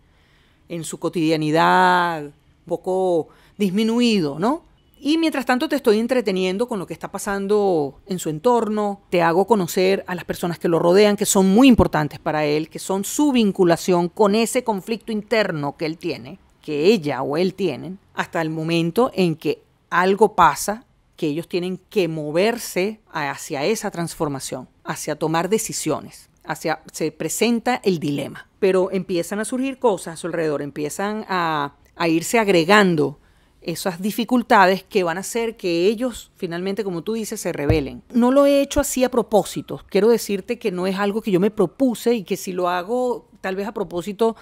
en su cotidianidad, poco disminuido, ¿no? Y mientras tanto te estoy entreteniendo con lo que está pasando en su entorno, te hago conocer a las personas que lo rodean, que son muy importantes para él, que son su vinculación con ese conflicto interno que él tiene, que ella o él tienen, hasta el momento en que algo pasa, que ellos tienen que moverse hacia esa transformación, hacia tomar decisiones, hacia se presenta el dilema, pero empiezan a surgir cosas a su alrededor, empiezan a a irse agregando esas dificultades que van a hacer que ellos finalmente, como tú dices, se rebelen. No lo he hecho así a propósito. Quiero decirte que no es algo que yo me propuse y que si lo hago tal vez a propósito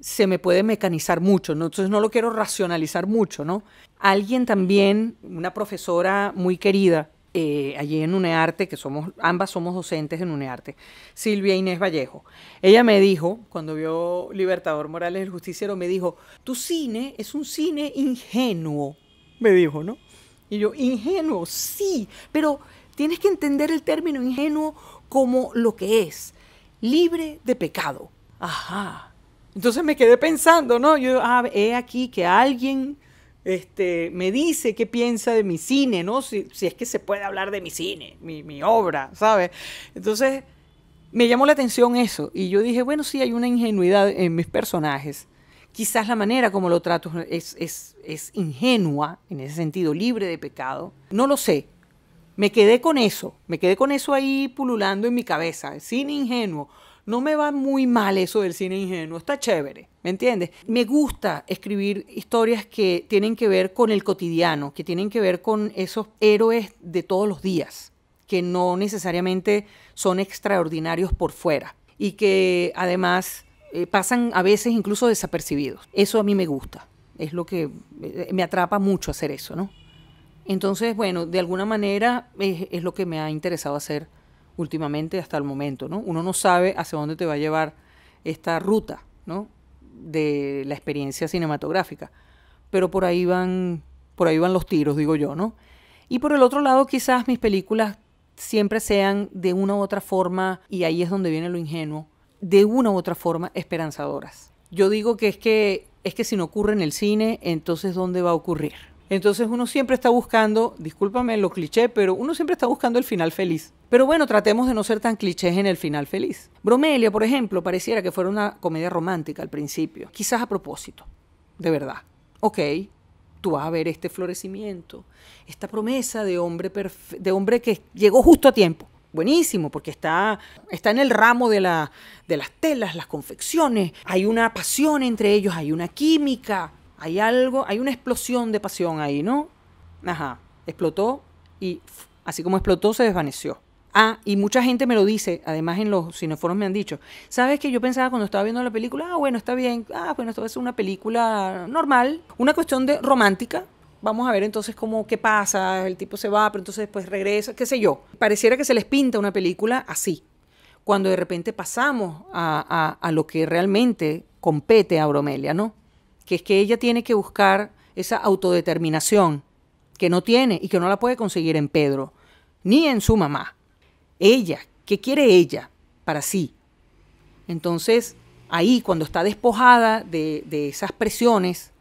se me puede mecanizar mucho, entonces no lo quiero racionalizar mucho, ¿no? Alguien también, una profesora muy querida, eh, allí en UNEARTE, que somos, ambas somos docentes en UNEARTE, Silvia Inés Vallejo. Ella me dijo, cuando vio Libertador Morales el Justiciero, me dijo, tu cine es un cine ingenuo, me dijo, ¿no? Y yo, ingenuo, sí, pero tienes que entender el término ingenuo como lo que es, libre de pecado. Ajá. Entonces me quedé pensando, ¿no? Yo, ah, he aquí que alguien este, me dice qué piensa de mi cine, ¿no? Si, si es que se puede hablar de mi cine, mi, mi obra, ¿sabes? Entonces, me llamó la atención eso. Y yo dije, bueno, sí, hay una ingenuidad en mis personajes. Quizás la manera como lo trato es, es, es ingenua, en ese sentido, libre de pecado. No lo sé. Me quedé con eso, me quedé con eso ahí pululando en mi cabeza, sin ingenuo no me va muy mal eso del cine ingenuo, está chévere, ¿me entiendes? Me gusta escribir historias que tienen que ver con el cotidiano, que tienen que ver con esos héroes de todos los días, que no necesariamente son extraordinarios por fuera y que además eh, pasan a veces incluso desapercibidos. Eso a mí me gusta, es lo que eh, me atrapa mucho hacer eso, ¿no? Entonces, bueno, de alguna manera es lo que me ha interesado hacer últimamente hasta el momento, Uno no sabe hacia dónde te va a llevar esta ruta, ¿no? De la experiencia cinematográfica. Pero por ahí van, por ahí van los tiros, digo yo, ¿no? Y por el otro lado, quizás mis películas siempre sean de una u otra forma, y ahí es donde viene lo ingenuo, de una u otra forma esperanzadoras. Yo digo que es que es que si no ocurre en el cine, entonces ¿dónde va a ocurrir? Entonces uno siempre está buscando, discúlpame lo cliché, pero uno siempre está buscando el final feliz. Pero bueno, tratemos de no ser tan clichés en el final feliz. Bromelia, por ejemplo, pareciera que fuera una comedia romántica al principio, quizás a propósito, de verdad. Ok, tú vas a ver este florecimiento, esta promesa de hombre, de hombre que llegó justo a tiempo. Buenísimo, porque está, está en el ramo de, la, de las telas, las confecciones, hay una pasión entre ellos, hay una química, hay algo, hay una explosión de pasión ahí, ¿no? Ajá, explotó y así como explotó se desvaneció. Ah, y mucha gente me lo dice, además en los cineforos me han dicho, ¿sabes que yo pensaba cuando estaba viendo la película? Ah, bueno, está bien, ah, bueno, esto es una película normal, una cuestión de romántica, vamos a ver entonces cómo qué pasa, el tipo se va, pero entonces después regresa, qué sé yo. Pareciera que se les pinta una película así, cuando de repente pasamos a, a lo que realmente compete a Bromelia, ¿no? que es que ella tiene que buscar esa autodeterminación que no tiene y que no la puede conseguir en Pedro, ni en su mamá. Ella, ¿qué quiere ella para sí? Entonces, ahí cuando está despojada de, esas presiones,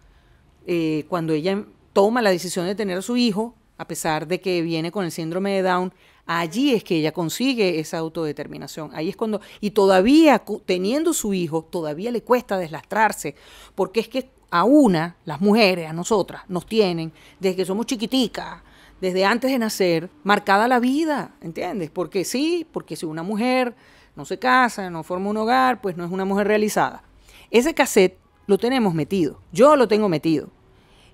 eh, cuando ella toma la decisión de tener a su hijo, a pesar de que viene con el síndrome de Down, allí es que ella consigue esa autodeterminación. Ahí es cuando, y todavía teniendo su hijo, todavía le cuesta deslastrarse, porque es que a una, las mujeres, a nosotras, nos tienen desde que somos chiquiticas, desde antes de nacer, marcada la vida, ¿entiendes? Porque sí, porque si una mujer no se casa, no forma un hogar, pues no es una mujer realizada. Ese cassette lo tenemos metido, yo lo tengo metido.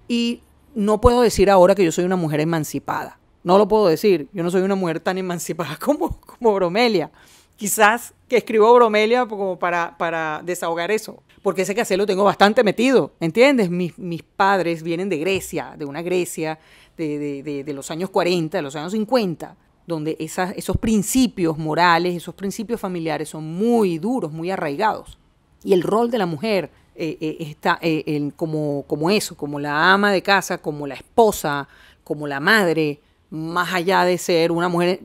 Y no puedo decir ahora que yo soy una mujer emancipada, no lo puedo decir, yo no soy una mujer tan emancipada (laughs) como, como Bromelia. Quizás que escribo Bromelia como para, para desahogar eso, porque ese que lo tengo bastante metido, ¿entiendes? Mis, padres vienen de Grecia, de una Grecia de, los años 40, de los años 50, donde esos principios morales, esos principios familiares son muy duros, muy arraigados. Y el rol de la mujer eh, eh, está eh, como, como eso, como la ama de casa, como la esposa, como la madre, más allá de ser una mujer,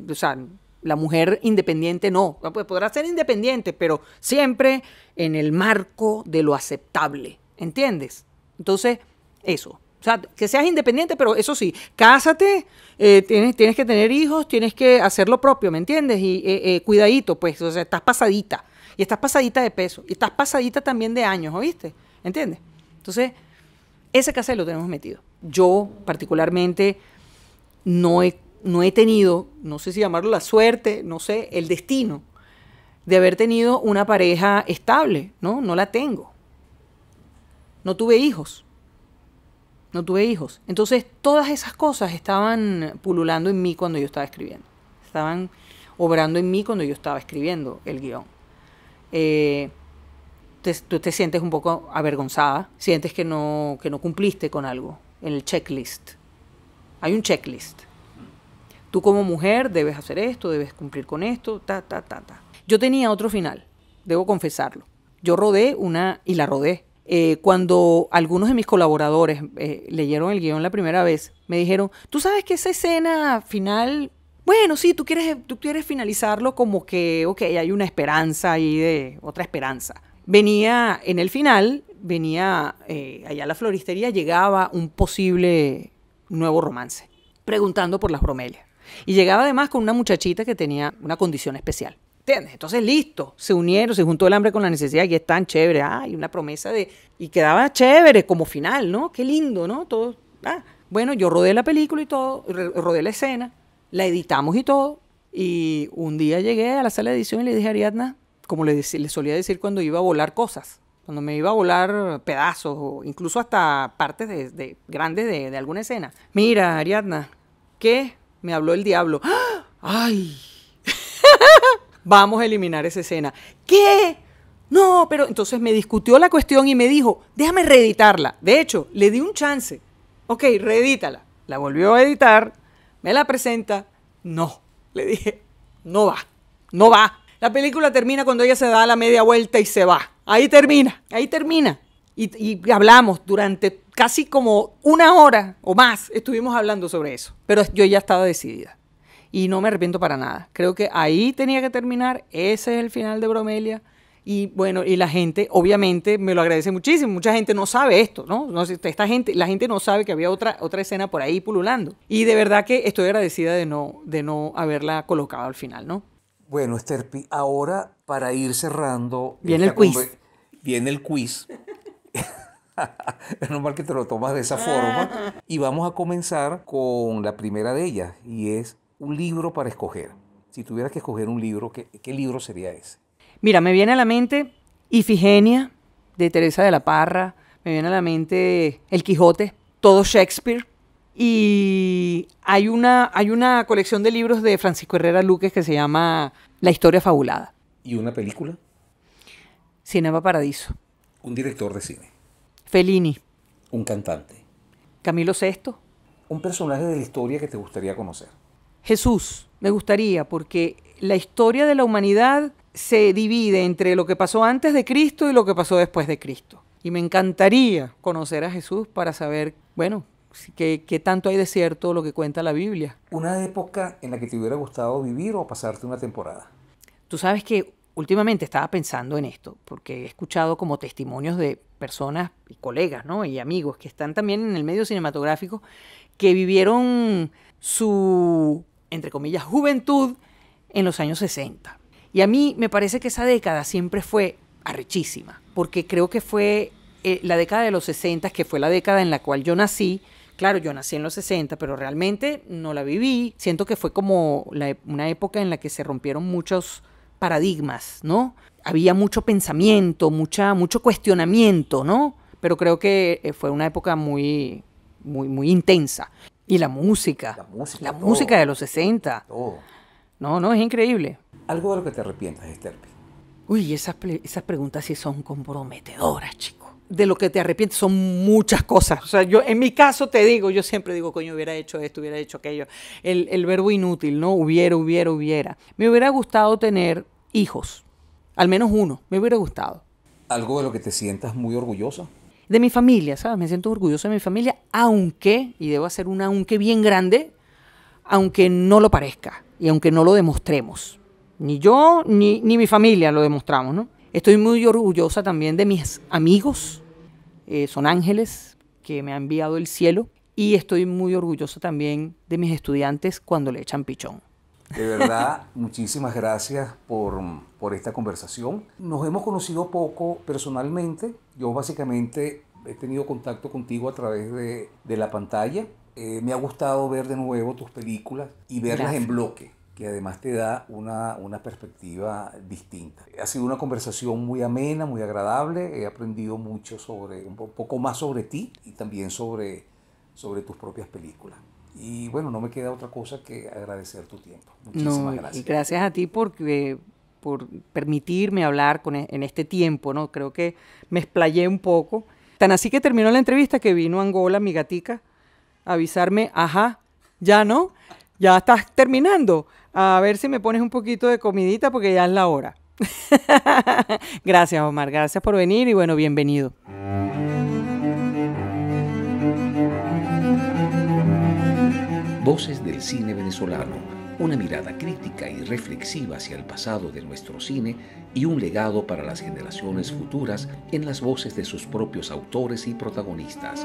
la mujer independiente no, ah, pues podrá ser independiente, pero siempre en el marco de lo aceptable, ¿entiendes? Entonces, eso. O sea, que seas independiente, pero eso sí, cásate, eh, tienes, tienes, que tener hijos, tienes que hacer lo propio, ¿me entiendes? Y eh, eh, cuidadito, pues, o sea, estás pasadita, y estás pasadita de peso, y estás pasadita también de años, ¿oíste? ¿Entiendes? Entonces, ese casé lo tenemos metido. Yo particularmente no he no he tenido, no sé si llamarlo la suerte, no sé, el destino de haber tenido una pareja estable, ¿no? No la tengo. No tuve hijos. No tuve hijos. Entonces, todas esas cosas estaban pululando en mí cuando yo estaba escribiendo. Estaban obrando en mí cuando yo estaba escribiendo el guión. Eh, tú te sientes un poco avergonzada, sientes que no, que no cumpliste con algo en el checklist. Hay un checklist Tú como mujer debes hacer esto, debes cumplir con esto, ta, ta, ta, ta. Yo tenía otro final, debo confesarlo. Yo rodé una y la rodé. Eh, cuando algunos de mis colaboradores eh, leyeron el guión la primera vez, me dijeron, tú sabes que esa escena final, bueno, sí, tú quieres, tú quieres finalizarlo como que, ok, hay una esperanza ahí de otra esperanza. Venía en el final, venía eh, allá a la floristería, llegaba un posible nuevo romance, preguntando por las bromelias. Y llegaba además con una muchachita que tenía una condición especial. ¿Entiendes? Entonces, listo, se unieron, se juntó el hambre con la necesidad y es tan chévere. Y una promesa de. Y quedaba chévere como final, ¿no? Qué lindo, ¿no? Todo. Ah, bueno, yo rodé la película y todo, rodé la escena, la editamos y todo. Y un día llegué a la sala de edición y le dije a Ariadna, como le, le solía decir cuando iba a volar cosas, cuando me iba a volar pedazos o incluso hasta partes de, grandes de, de alguna escena. Mira, Ariadna, ¿qué me habló el diablo. ¡Ay! (laughs) Vamos a eliminar esa escena. ¿Qué? No, pero entonces me discutió la cuestión y me dijo, déjame reeditarla. De hecho, le di un chance. Ok, reedítala. La volvió a editar, me la presenta. No, le dije, no va, no va. La película termina cuando ella se da la media vuelta y se va. Ahí termina, ahí termina. Y, y hablamos durante casi como una hora o más estuvimos hablando sobre eso, pero yo ya estaba decidida y no me arrepiento para nada. Creo que ahí tenía que terminar, ese es el final de Bromelia. Y bueno, y la gente obviamente me lo agradece muchísimo. Mucha gente no sabe esto, ¿no? no esta gente, la gente no sabe que había otra, otra escena por ahí pululando. Y de verdad que estoy agradecida de no, de no haberla colocado al final, ¿no? Bueno, Esterpi, ahora para ir cerrando. Viene el quiz. Viene el quiz es (laughs) normal que te lo tomas de esa ah. forma. Y vamos a comenzar con la primera de ellas, y es un libro para escoger. Si tuvieras que escoger un libro, ¿qué, libro sería ese? Mira, me viene a la mente Ifigenia, de Teresa de la Parra, me viene a la mente El Quijote, todo Shakespeare. Y hay una, hay una colección de libros de Francisco Herrera Luques que se llama La historia fabulada. ¿Y una película? Cinema Paradiso. Un director de cine. Fellini. Un cantante. Camilo VI. Un personaje de la historia que te gustaría conocer. Jesús, me gustaría, porque la historia de la humanidad se divide entre lo que pasó antes de Cristo y lo que pasó después de Cristo. Y me encantaría conocer a Jesús para saber, bueno, qué, qué tanto hay de cierto lo que cuenta la Biblia. ¿Una época en la que te hubiera gustado vivir o pasarte una temporada? Tú sabes que últimamente estaba pensando en esto, porque he escuchado como testimonios de personas y colegas, ¿no? Y amigos que están también en el medio cinematográfico, que vivieron su, entre comillas, juventud en los años 60. Y a mí me parece que esa década siempre fue arrechísima, porque creo que fue eh, la década de los 60, que fue la década en la cual yo nací. Claro, yo nací en los 60, pero realmente no la viví. Siento que fue como e, una época en la que se rompieron muchos paradigmas, ¿no? había mucho pensamiento, mucha, mucho cuestionamiento, ¿no? Pero creo que eh, fue una época muy, muy, intensa. Y la música. La música. de los 60. No, no, es increíble. Algo de lo que te arrepientas, Esther? Uy, esas, esas preguntas sí son comprometedoras, chico. De lo que te arrepientes son muchas cosas. O sea, yo en mi caso te digo, yo siempre digo, coño, hubiera hecho esto, hubiera hecho aquello. El, el verbo inútil, ¿no? Hubiera, hubiera, hubiera. Me hubiera gustado tener hijos al menos uno, me hubiera gustado. ¿Algo de lo que te sientas muy orgullosa? De mi familia, ¿sabes? Me siento orgulloso de mi familia, aunque, y debo hacer un aunque bien grande, aunque no lo parezca y aunque no lo demostremos. Ni yo ni, mi familia lo demostramos, ¿no? Estoy muy orgullosa también de mis amigos, eh, son ángeles que me ha enviado el cielo, y estoy muy orgullosa también de mis estudiantes cuando le echan pichón. De verdad, muchísimas gracias por, por esta conversación. Nos hemos conocido poco personalmente. Yo básicamente he tenido contacto contigo a través de, de la pantalla. Eh, me ha gustado ver de nuevo tus películas y verlas en bloque que además te da una, una, perspectiva distinta. Ha sido una conversación muy amena, muy agradable, he aprendido mucho sobre, un poco más sobre ti y también sobre, sobre tus propias películas. Y bueno, no me queda otra cosa que agradecer tu tiempo. Muchísimas gracias. Gracias a ti porque por permitirme hablar con, e, en este tiempo, ¿no? Creo que me explayé un poco. Tan así que terminó la entrevista que vino Angola, mi gatica, a avisarme, ajá, ya no, ya estás terminando. A ver si me pones un poquito de comidita porque ya es la hora. (laughs) gracias, Omar, gracias por venir y bueno, bienvenido. Voces del cine venezolano, una mirada crítica y reflexiva hacia el pasado de nuestro cine y un legado para las generaciones futuras en las voces de sus propios autores y protagonistas.